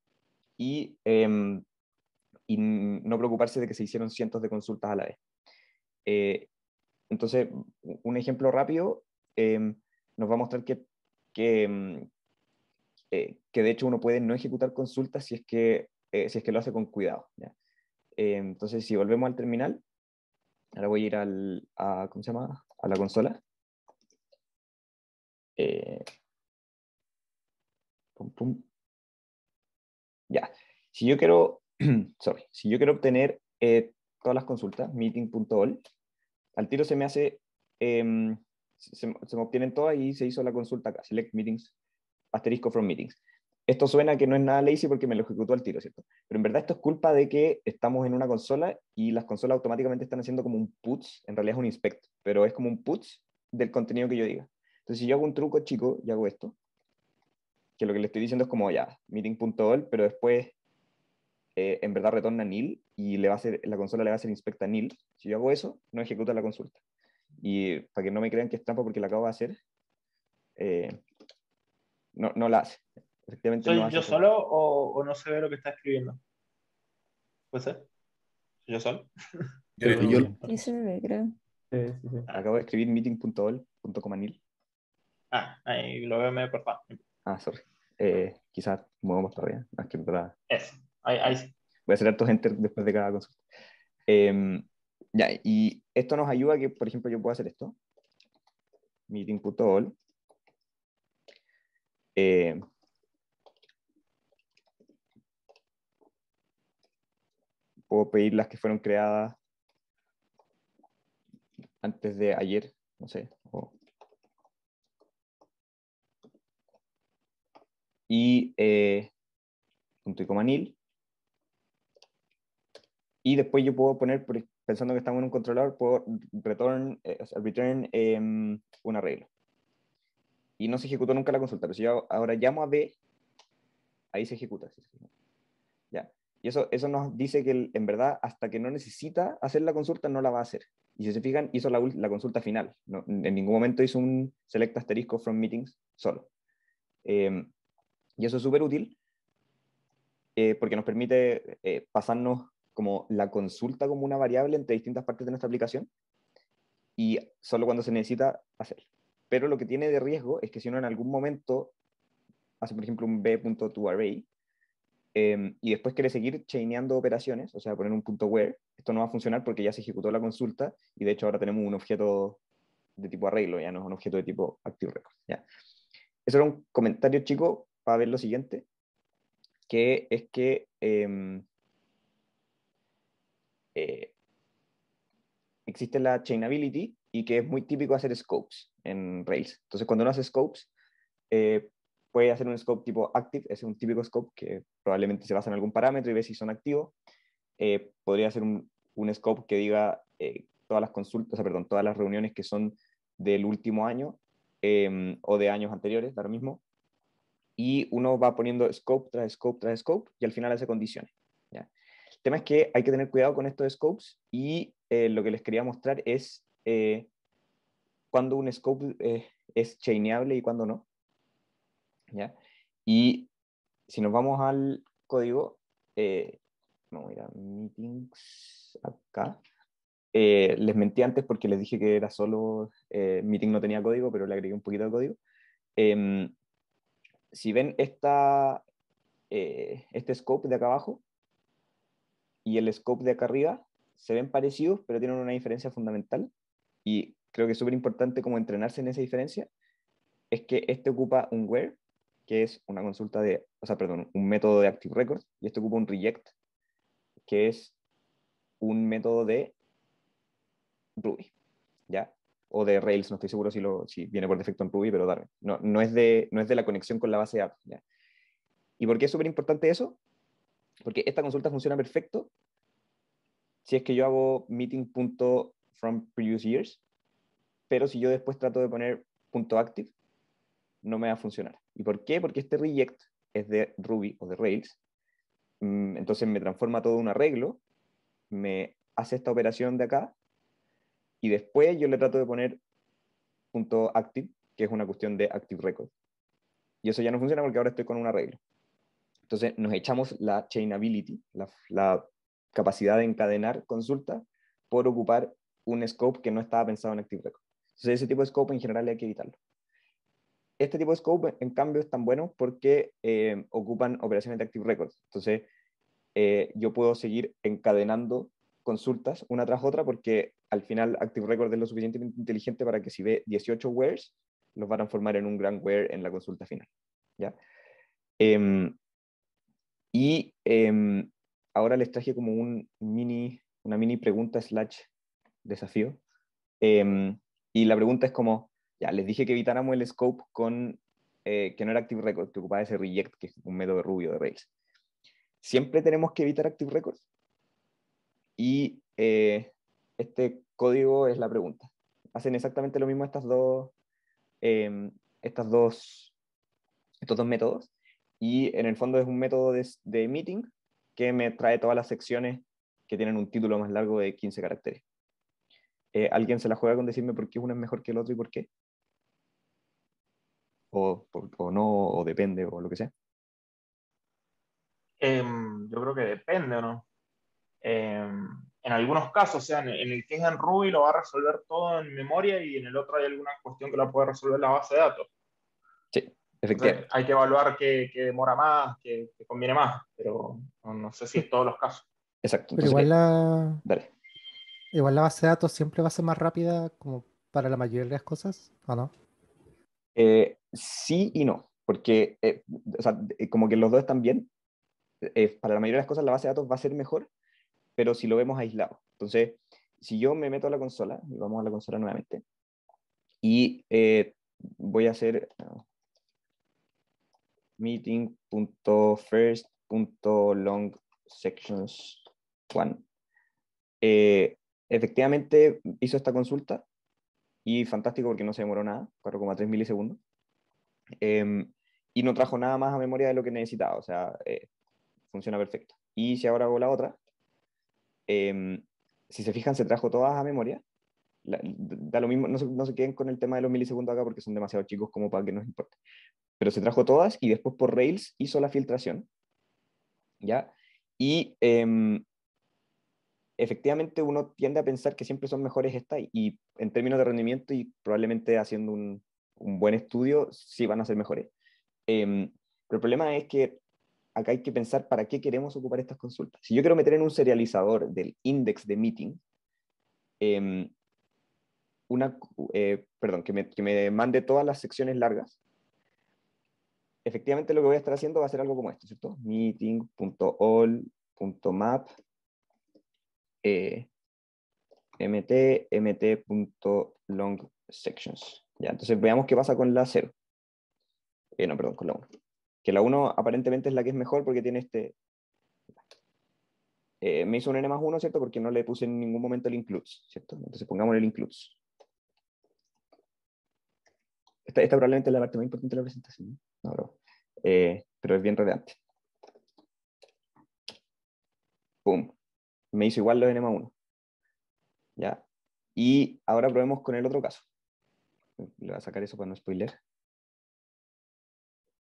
y, em, y no preocuparse de que se hicieron cientos de consultas a la vez. Eh, entonces, un ejemplo rápido em, nos va a mostrar que, que, em, eh, que, de hecho uno puede no ejecutar consultas si es que, si es que lo hace con cuidado. entonces, si volvemos al terminal, ahora voy a ir al, a, ¿cómo se llama? a la consola. Eh, ya. Si yo quiero, sorry, si yo quiero obtener eh, todas las consultas, meeting.all, al tiro se me hace, em, se, se, me obtienen todas y se hizo la consulta acá, select meetings, asterisco from meetings esto suena que no es nada lazy porque me lo ejecutó al tiro, ¿cierto? Pero en verdad esto es culpa de que estamos en una consola y las consolas automáticamente están haciendo como un puts, en realidad es un inspect, pero es como un puts del contenido que yo diga. Entonces, si yo hago un truco chico y hago esto, que lo que le estoy diciendo es como ya, meeting.all, pero después eh, en verdad retorna nil y le va a hacer, la consola le va a hacer inspect a nil. Si yo hago eso, no ejecuta la consulta. Y para que no me crean que es trampa porque la acabo de hacer, eh, no, no la hace. ¿Soy yo solo o, no se ve lo que está escribiendo? ¿Puede ser? ¿Soy yo solo? Yo, yo, se ve, creo. Acabo de escribir meeting.ol.comanil. Ah, ahí lo veo medio cortado. Ah, sorry. Eh, quizás movemos todavía más que ahí, ahí sí. Voy a hacer altos enter después de cada consulta. Em, ya, y esto nos ayuda que, por ejemplo, yo pueda hacer esto. Meeting.all. Eh, puedo pedir las que fueron creadas antes de ayer, no sé. Y punto eh, y nil. Y después yo puedo poner, pensando que estamos en un controlador, puedo return, eh, em, un arreglo. Y no se ejecutó nunca la consulta, pero si yo ahora llamo a B, ahí Se ejecuta. Y eso, eso nos dice que en verdad, hasta que no necesita hacer la consulta, no la va a hacer. Y si se fijan, hizo la, la consulta final. No, en ningún momento hizo un select asterisco from meetings solo. Em, y eso es súper útil eh, porque nos permite eh, pasarnos como la consulta como una variable entre distintas partes de nuestra aplicación y solo cuando se necesita hacer. Pero lo que tiene de riesgo es que si uno en algún momento hace, por ejemplo, un b.toArray Em, y después quiere seguir chaineando operaciones, o sea, poner un punto where, esto no va a funcionar porque ya se ejecutó la consulta y de hecho ahora tenemos un objeto de tipo arreglo, ya no es un objeto de tipo ActiveRecord. Eso era un comentario chico para ver lo siguiente, que es que em, eh, existe la chainability y que es muy típico hacer scopes en Rails. Entonces, cuando uno hace scopes, eh, puede hacer un scope tipo active, es un típico scope que probablemente se basa en algún parámetro y ve si son activos. Eh, podría hacer un, scope que diga eh, todas las consultas, perdón, todas las reuniones que son del último año em, o de años anteriores, ahora mismo. Y uno va poniendo scope tras scope tras scope y al final hace condiciones. El tema es que hay que tener cuidado con estos scopes y eh, lo que les quería mostrar es cuando un scope es chainable y cuando no. ¿ya? Y si nos vamos al código, vamos a ir a meetings acá. Eh, les mentí antes porque les dije que era solo, eh, meeting no tenía código, pero le agregué un poquito de código. Em, si ven esta, eh, este scope de acá abajo y el scope de acá arriba, se ven parecidos, pero tienen una diferencia fundamental. Y creo que es súper importante como entrenarse en esa diferencia, es que este ocupa un where que es una consulta de, o sea, perdón, un método de Active Record, y esto ocupa un reject, que es un método de Ruby, ¿ya? O de Rails, no estoy seguro si, lo, viene por defecto en Ruby, pero No, no, es de, no es de la conexión con la base de datos, ¿ya? ¿Y por qué es súper importante eso? Porque esta consulta funciona perfecto si es que yo hago meeting.from previous years, pero si yo después trato de poner .active, no me va a funcionar. ¿Y por qué? Porque este reject es de Ruby o de Rails. Mm, entonces me transforma todo un arreglo, me hace esta operación de acá y después yo le trato de poner punto active, que es una cuestión de active record. Y eso ya no funciona porque ahora estoy con un arreglo. Entonces nos echamos la chainability, la, capacidad de encadenar consulta, por ocupar un scope que no estaba pensado en active record. Entonces ese tipo de scope en general hay que evitarlo este tipo de scope, en cambio, es tan bueno porque eh, ocupan operaciones de Active Records. Entonces, eh, yo puedo seguir encadenando consultas una tras otra porque al final Active Record es lo suficientemente inteligente para que si ve 18 wares, los va a transformar en un gran where en la consulta final. ¿ya? Em, y em, ahora les traje como un mini, una mini pregunta slash desafío. Em, y la pregunta es como, ya, les dije que evitáramos el scope con, eh, que no era Active Record, que ocupaba ese reject, que es un método rubio de Rails. Siempre tenemos que evitar Active Record. Y eh, este código es la pregunta. Hacen exactamente lo mismo estas dos, em, estas dos, estos dos métodos. Y en el fondo es un método de, meeting que me trae todas las secciones que tienen un título más largo de 15 caracteres. Eh, ¿Alguien se la juega con decirme por qué uno es mejor que el otro y por qué? o, no, o depende, o lo que sea? Em, yo creo que depende, ¿no? Em, en algunos casos, o sea, en, el que es en Ruby lo va a resolver todo en memoria y en el otro hay alguna cuestión que la puede resolver la base de datos. Sí, efectivamente. hay que evaluar qué, demora más, qué, conviene más, pero no, sé si es todos los casos. Exacto. igual la, dale. igual la base de datos siempre va a ser más rápida como para la mayoría de las cosas, ¿o no? Eh, sí y no, porque eh, eh, como que los dos están bien, eh, para la mayoría de las cosas la base de datos va a ser mejor, pero si lo vemos aislado. Entonces, si yo me meto a la consola, y vamos a la consola nuevamente, y voy a hacer uh, meeting.first.long sections one. efectivamente hizo esta consulta y fantástico porque no se demoró nada, 4,3 milisegundos. Em, y no trajo nada más a memoria de lo que necesitaba, o sea, eh, funciona perfecto. Y si ahora hago la otra, em, si se fijan, se trajo todas a memoria. da lo mismo, no se, no se, queden con el tema de los milisegundos acá porque son demasiado chicos como para que nos importe. Pero se trajo todas y después por Rails hizo la filtración. ¿Ya? Y em, efectivamente uno tiende a pensar que siempre son mejores estas y en términos de rendimiento y probablemente haciendo un, un buen estudio, sí van a ser mejores. Em, pero el problema es que acá hay que pensar para qué queremos ocupar estas consultas. Si yo quiero meter en un serializador del index de meeting, em, una, eh, perdón, que me, mande todas las secciones largas, efectivamente lo que voy a estar haciendo va a ser algo como esto, ¿cierto? Meeting.all.map eh, mt, sections entonces veamos qué pasa con la 0. Eh, no, perdón, con la 1. Que la 1 aparentemente es la que es mejor porque tiene este... Eh, me hizo un n más 1, ¿cierto? Porque no le puse en ningún momento el includes, ¿cierto? Entonces pongamos el includes. Esta, probablemente es la parte más importante de la presentación. No, eh, pero es bien relevante. Pum. Me hizo igual los n más 1. ¿Ya? Y ahora probemos con el otro caso le voy a sacar eso para no spoiler.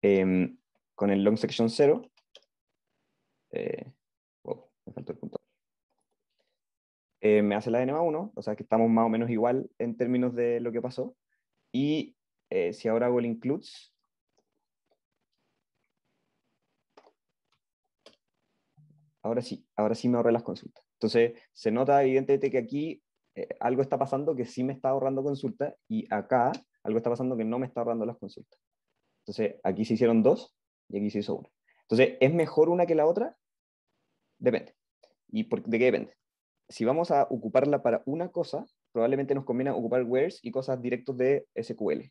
Em, con el long section 0, eh, me faltó el punto. Eh, me hace la n más 1, o sea que estamos más o menos igual en términos de lo que pasó. Y eh, si ahora hago el includes, ahora sí, ahora sí me ahorré las consultas. Entonces, se nota evidentemente que aquí eh, algo está pasando que sí me está ahorrando consulta y acá algo está pasando que no me está ahorrando las consultas. Entonces, aquí se hicieron dos y aquí se hizo una. Entonces, ¿es mejor una que la otra? Depende. ¿Y por, de qué depende? Si vamos a ocuparla para una cosa, probablemente nos conviene ocupar Wares y cosas directos de SQL.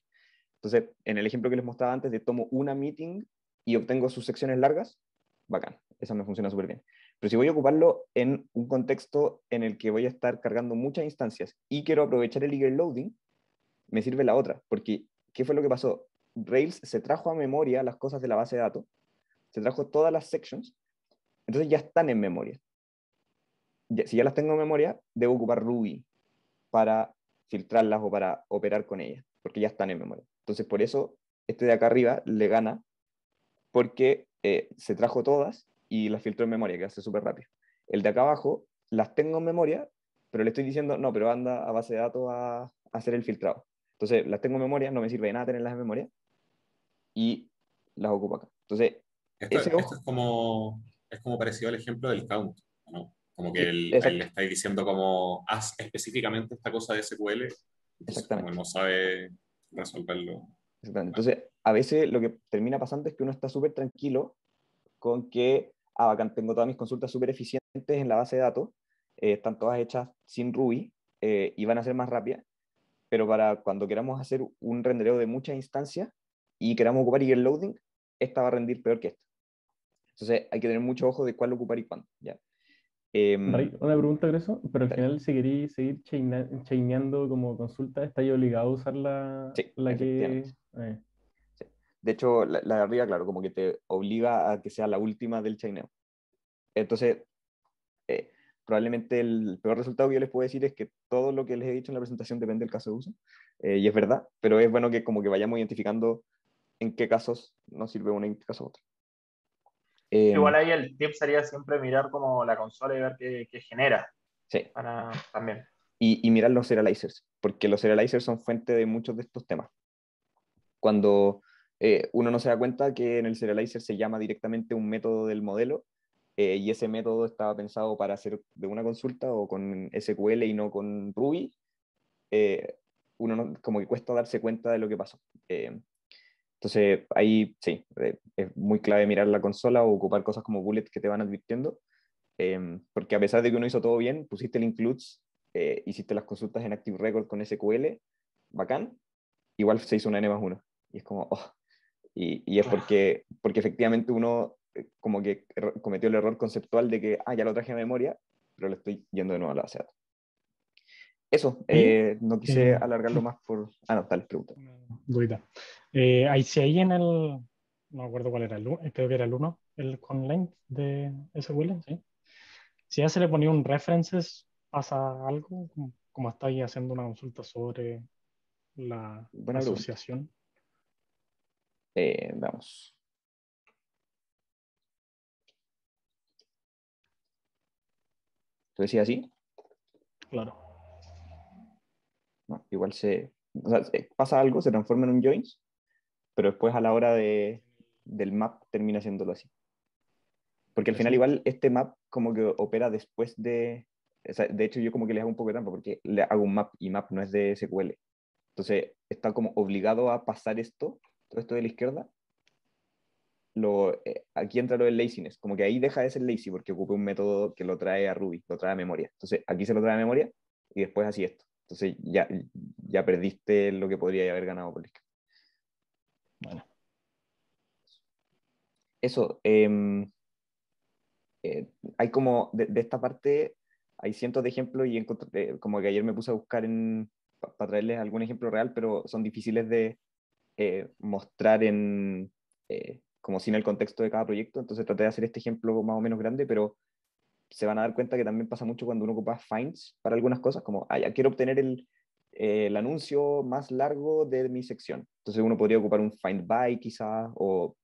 Entonces, en el ejemplo que les mostraba antes de tomo una meeting y obtengo sus secciones largas, bacán, esa me funciona súper bien. Pero si voy a ocuparlo en un contexto en el que voy a estar cargando muchas instancias y quiero aprovechar el eager loading, me sirve la otra, porque ¿qué fue lo que pasó? Rails se trajo a memoria las cosas de la base de datos, se trajo todas las sections, entonces ya están en memoria. si ya las tengo en memoria, debo ocupar Ruby para filtrarlas o para operar con ellas, porque ya están en memoria. Entonces, por eso, este de acá arriba le gana, porque eh, se trajo todas y las filtro en memoria, que hace súper rápido. El de acá abajo, las tengo en memoria, pero le estoy diciendo, no, pero anda a base de datos a, hacer el filtrado. Entonces, las tengo en memoria, no me sirve de nada tenerlas en memoria, y las ocupo acá. Entonces, esto, es, como, es como parecido al ejemplo del count, ¿no? Como que él le está diciendo como, haz específicamente esta cosa de SQL, Exactamente. Como no sabe resolverlo. Exactamente. Entonces, a veces lo que termina pasando es que uno está súper tranquilo con que ah, acá tengo todas mis consultas súper eficientes en la base de datos, eh, están todas hechas sin Ruby eh, y van a ser más rápidas, pero para cuando queramos hacer un rendereo de muchas instancias y queramos ocupar y el loading, esta va a rendir peor que esta. Entonces hay que tener mucho ojo de cuál ocupar y cuándo. ¿ya? Em, una pregunta eso, pero al final si queréis seguir chaineando como consulta, ¿estáis obligado a usar la, la que... De hecho, la, de arriba, claro, como que te obliga a que sea la última del chaineo. Entonces, eh, probablemente el peor resultado que yo les puedo decir es que todo lo que les he dicho en la presentación depende del caso de uso, eh, y es verdad, pero es bueno que como que vayamos identificando en qué casos nos sirve una y en qué casos otra. Igual em, ahí el tip sería siempre mirar como la consola y ver qué, genera. Sí. también. Y, y, mirar los serializers, porque los serializers son fuente de muchos de estos temas. Cuando eh, uno no se da cuenta que en el serializer se llama directamente un método del modelo eh, y ese método estaba pensado para hacer de una consulta o con SQL y no con Ruby. Eh, uno como que cuesta darse cuenta de lo que pasó. entonces ahí sí, es muy clave mirar la consola o ocupar cosas como bullets que te van advirtiendo, em, porque a pesar de que uno hizo todo bien, pusiste el includes, hiciste las consultas en Active Record con SQL, bacán, igual se hizo una N más 1. Y es como, oh, y, es porque, porque efectivamente uno eh, como que er, cometió el error conceptual de que, ah, ya lo traje a memoria, pero lo estoy yendo de nuevo a la base Eso, eh, no quise eh, alargarlo más por... Ah, no, tal pregunta. Duda. ahí, si ahí en el... No me acuerdo cuál era, el, creo que era el 1, el con length de ese William, ¿sí? Si ya se le ponía un references, ¿pasa algo? Como, está ahí haciendo una consulta sobre la, asociación. Este, vamos. ¿Tú decías así? Claro. igual se. O sea, pasa algo, se transforma en un joins, pero después a la hora de, del map termina haciéndolo así. Porque al final, igual, este map como que opera después de. de hecho, yo como que le hago un poco de trampa porque le hago un map y map no es de SQL. Entonces, está como obligado a pasar esto todo esto de la izquierda, lo, eh, aquí entra lo del laziness, como que ahí deja de ser lazy porque ocupe un método que lo trae a Ruby, lo trae a memoria. Entonces, aquí se lo trae a memoria y después así esto. Entonces, ya, ya perdiste lo que podría haber ganado por la Bueno. Eso. Em, eh, hay como, de, esta parte, hay cientos de ejemplos y encontré, eh, como que ayer me puse a buscar para traerles algún ejemplo real, pero son difíciles de, eh, mostrar en, eh, como sin el contexto de cada proyecto, entonces traté de hacer este ejemplo más o menos grande, pero se van a dar cuenta que también pasa mucho cuando uno ocupa finds para algunas cosas, como, ah, ya quiero obtener el, eh, el anuncio más largo de mi sección. Entonces uno podría ocupar un find by quizás o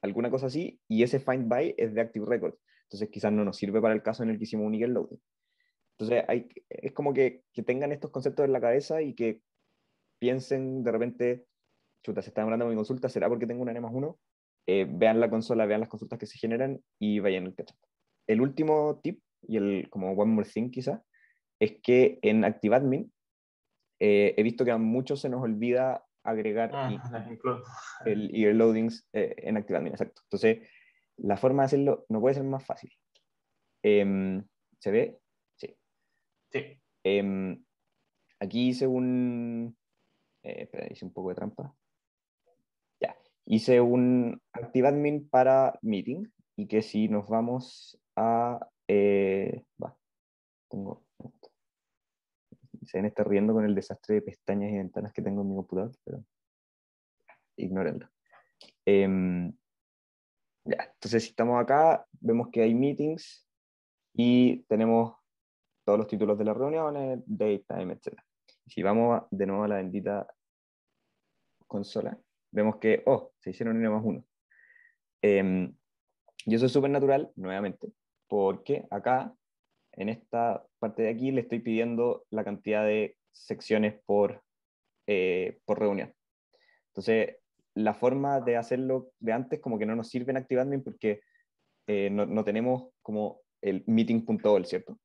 alguna cosa así, y ese find by es de Active Records. Entonces quizás no nos sirve para el caso en el que hicimos un eager loading. Entonces hay, es como que, que tengan estos conceptos en la cabeza y que piensen de repente chuta, se está demorando mi consulta, ¿será porque tengo un N más 1? Eh, vean la consola, vean las consultas que se generan y vayan al El último tip, y el como one more thing quizá, es que en ActiveAdmin eh, he visto que a muchos se nos olvida agregar ah, el, ear loadings eh, Admin, en ActiveAdmin, exacto. Entonces, la forma de hacerlo no puede ser más fácil. Em, ¿Se ve? Sí. Sí. Em, aquí hice un... Eh, espera, hice un poco de trampa hice un Active Admin para Meeting y que si nos vamos a... Eh, tengo se ven estar riendo con el desastre de pestañas y ventanas que tengo en mi computador, pero ignórenlo. Em, ya, entonces si estamos acá, vemos que hay meetings y tenemos todos los títulos de las reuniones, date, time, etc. Si vamos de nuevo a la bendita consola, vemos que, oh, se hicieron n más uno. Eh, em, y eso es súper natural, nuevamente, porque acá, en esta parte de aquí, le estoy pidiendo la cantidad de secciones por, eh, por reunión. Entonces, la forma de hacerlo de antes como que no nos sirve en ActiveAdmin porque eh, no, tenemos como el el ¿cierto?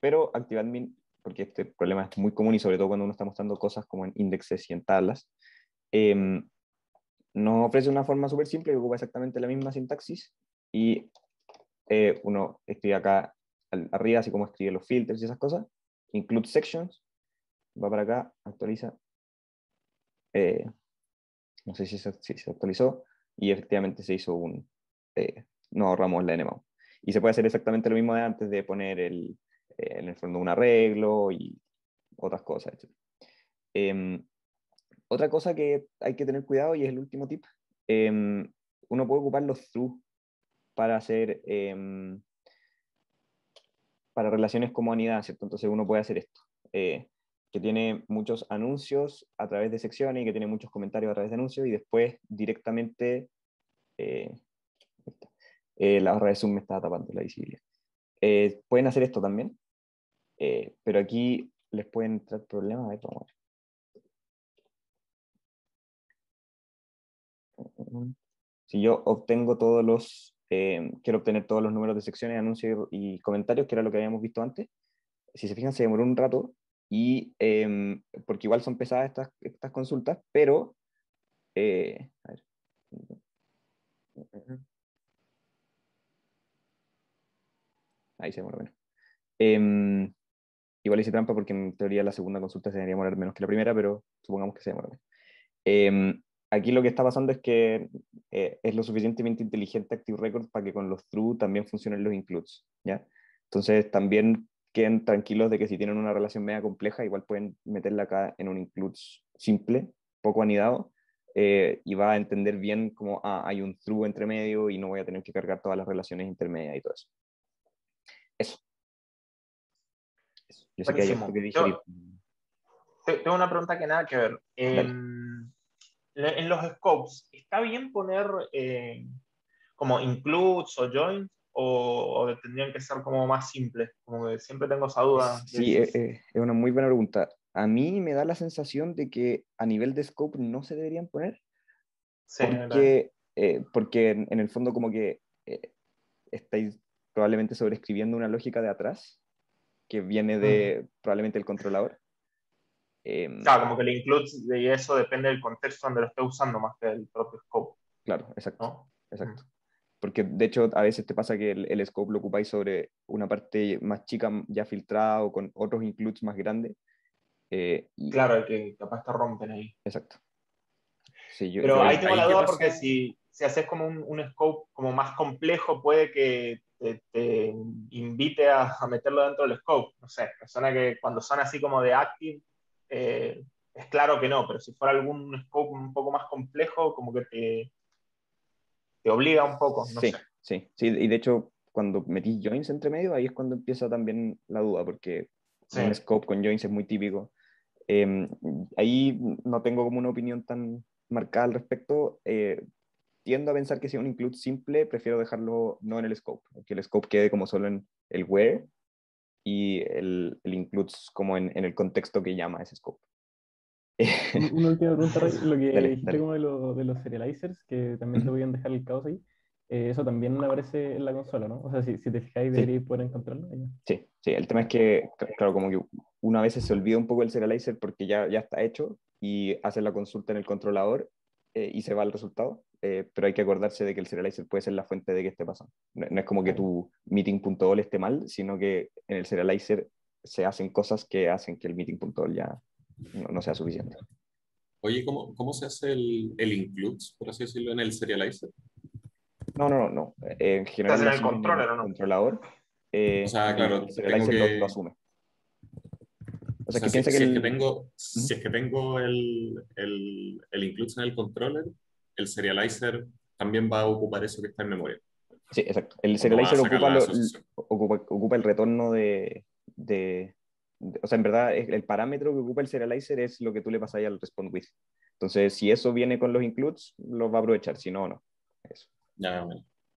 Pero ActiveAdmin, porque este problema es muy común y sobre todo cuando uno está mostrando cosas como en índices y en tablas, eh, nos ofrece una forma súper simple que ocupa exactamente la misma sintaxis y eh, uno escribe acá arriba, así como escribe los filters y esas cosas, include sections, va para acá, actualiza, eh, no sé si se, actualizó, y efectivamente se hizo un, eh, Nos ahorramos la NMAU. Y se puede hacer exactamente lo mismo de antes de poner el, en el fondo un arreglo y otras cosas. Otra cosa que hay que tener cuidado y es el último tip, em, uno puede ocupar los through para hacer, em, para relaciones como anidad, ¿cierto? Entonces uno puede hacer esto, eh, que tiene muchos anuncios a través de secciones y que tiene muchos comentarios a través de anuncios y después directamente, eh, eh, la barra de Zoom me está tapando la visibilidad. pueden hacer esto también, pero aquí les pueden entrar problemas, a ver, vamos a ver. Mm. Si yo obtengo todos los, eh, quiero obtener todos los números de secciones, anuncios y, comentarios, que era lo que habíamos visto antes. Si se fijan, se demoró un rato, y, em, porque igual son pesadas estas, estas consultas, pero... Eh, a ver. Ahí se demora menos. Em, igual hice trampa porque en teoría la segunda consulta se debería demorar menos que la primera, pero supongamos que se demora menos. Em, aquí lo que está pasando es que eh, es lo suficientemente inteligente Active Record para que con los true también funcionen los includes, ¿ya? Entonces también queden tranquilos de que si tienen una relación media compleja, igual pueden meterla acá en un includes simple, poco anidado, eh, y va a entender bien cómo ah, hay un true entre medio y no voy a tener que cargar todas las relaciones intermedias y todo eso. Eso. eso. Yo sé que hay que digerir. tengo una pregunta que nada que ver en los scopes, ¿está bien poner eh, como includes o joins? O, tendrían que ser como más simples? Como que siempre tengo esa duda. Sí, eh, eh, es, una muy buena pregunta. A mí me da la sensación de que a nivel de scope no se deberían poner. porque, en, el fondo como que estáis probablemente sobreescribiendo una lógica de atrás que viene de probablemente el controlador. Em, claro, como que el includes y eso depende del contexto donde lo esté usando más que del propio scope. Claro, exacto. Exacto. Mm. Porque de hecho a veces te pasa que el, scope lo ocupáis sobre una parte más chica ya filtrada o con otros includes más grandes. Eh, y... Claro, que capaz te rompen ahí. Exacto. Sí, Pero ahí tengo la duda porque si, haces como un, scope como más complejo puede que te, invite a, meterlo dentro del scope. No sé, personas que cuando son así como de active eh, es claro que no, pero si fuera algún scope un poco más complejo, como que te, obliga un poco. sí, sí, sí, y de hecho cuando metí joins entre medio, ahí es cuando empieza también la duda, porque un scope con joins es muy típico. Em, ahí no tengo como una opinión tan marcada al respecto. Eh, tiendo a pensar que si es un include simple, prefiero dejarlo no en el scope, que el scope quede como solo en el where y el, includes como en, el contexto que llama ese scope. Una última pregunta, lo que dale, dijiste como de, los serializers, que también te a dejar el caos ahí, eh, eso también aparece en la consola, ¿no? O sea, si, te fijáis, deberíais sí. poder encontrarlo. Sí, sí, el tema es que, claro, como que una vez se olvida un poco el serializer porque ya, ya está hecho y hace la consulta en el controlador eh, y se va el resultado eh, pero hay que acordarse de que el serializer puede ser la fuente de que esté pasando. No, es como que tu meeting.all esté mal, sino que en el serializer se hacen cosas que hacen que el meeting.all ya no, sea suficiente. Oye, ¿cómo, se hace el, el includes, por así decirlo, en el serializer? No, no, no. En general, en el controller, controlador. Eh, o sea, claro, el serializer lo, asume. O sea, si, es que tengo, si es que tengo el, el, el includes en el controller, el serializer también va a ocupar eso que está en memoria. Sí, exacto. El serializer ocupa, el retorno de, O sea, en verdad, el parámetro que ocupa el serializer es lo que tú le pasas ahí al respond with. Entonces, si eso viene con los includes, lo va a aprovechar, si no, no. Eso. Ya, bueno.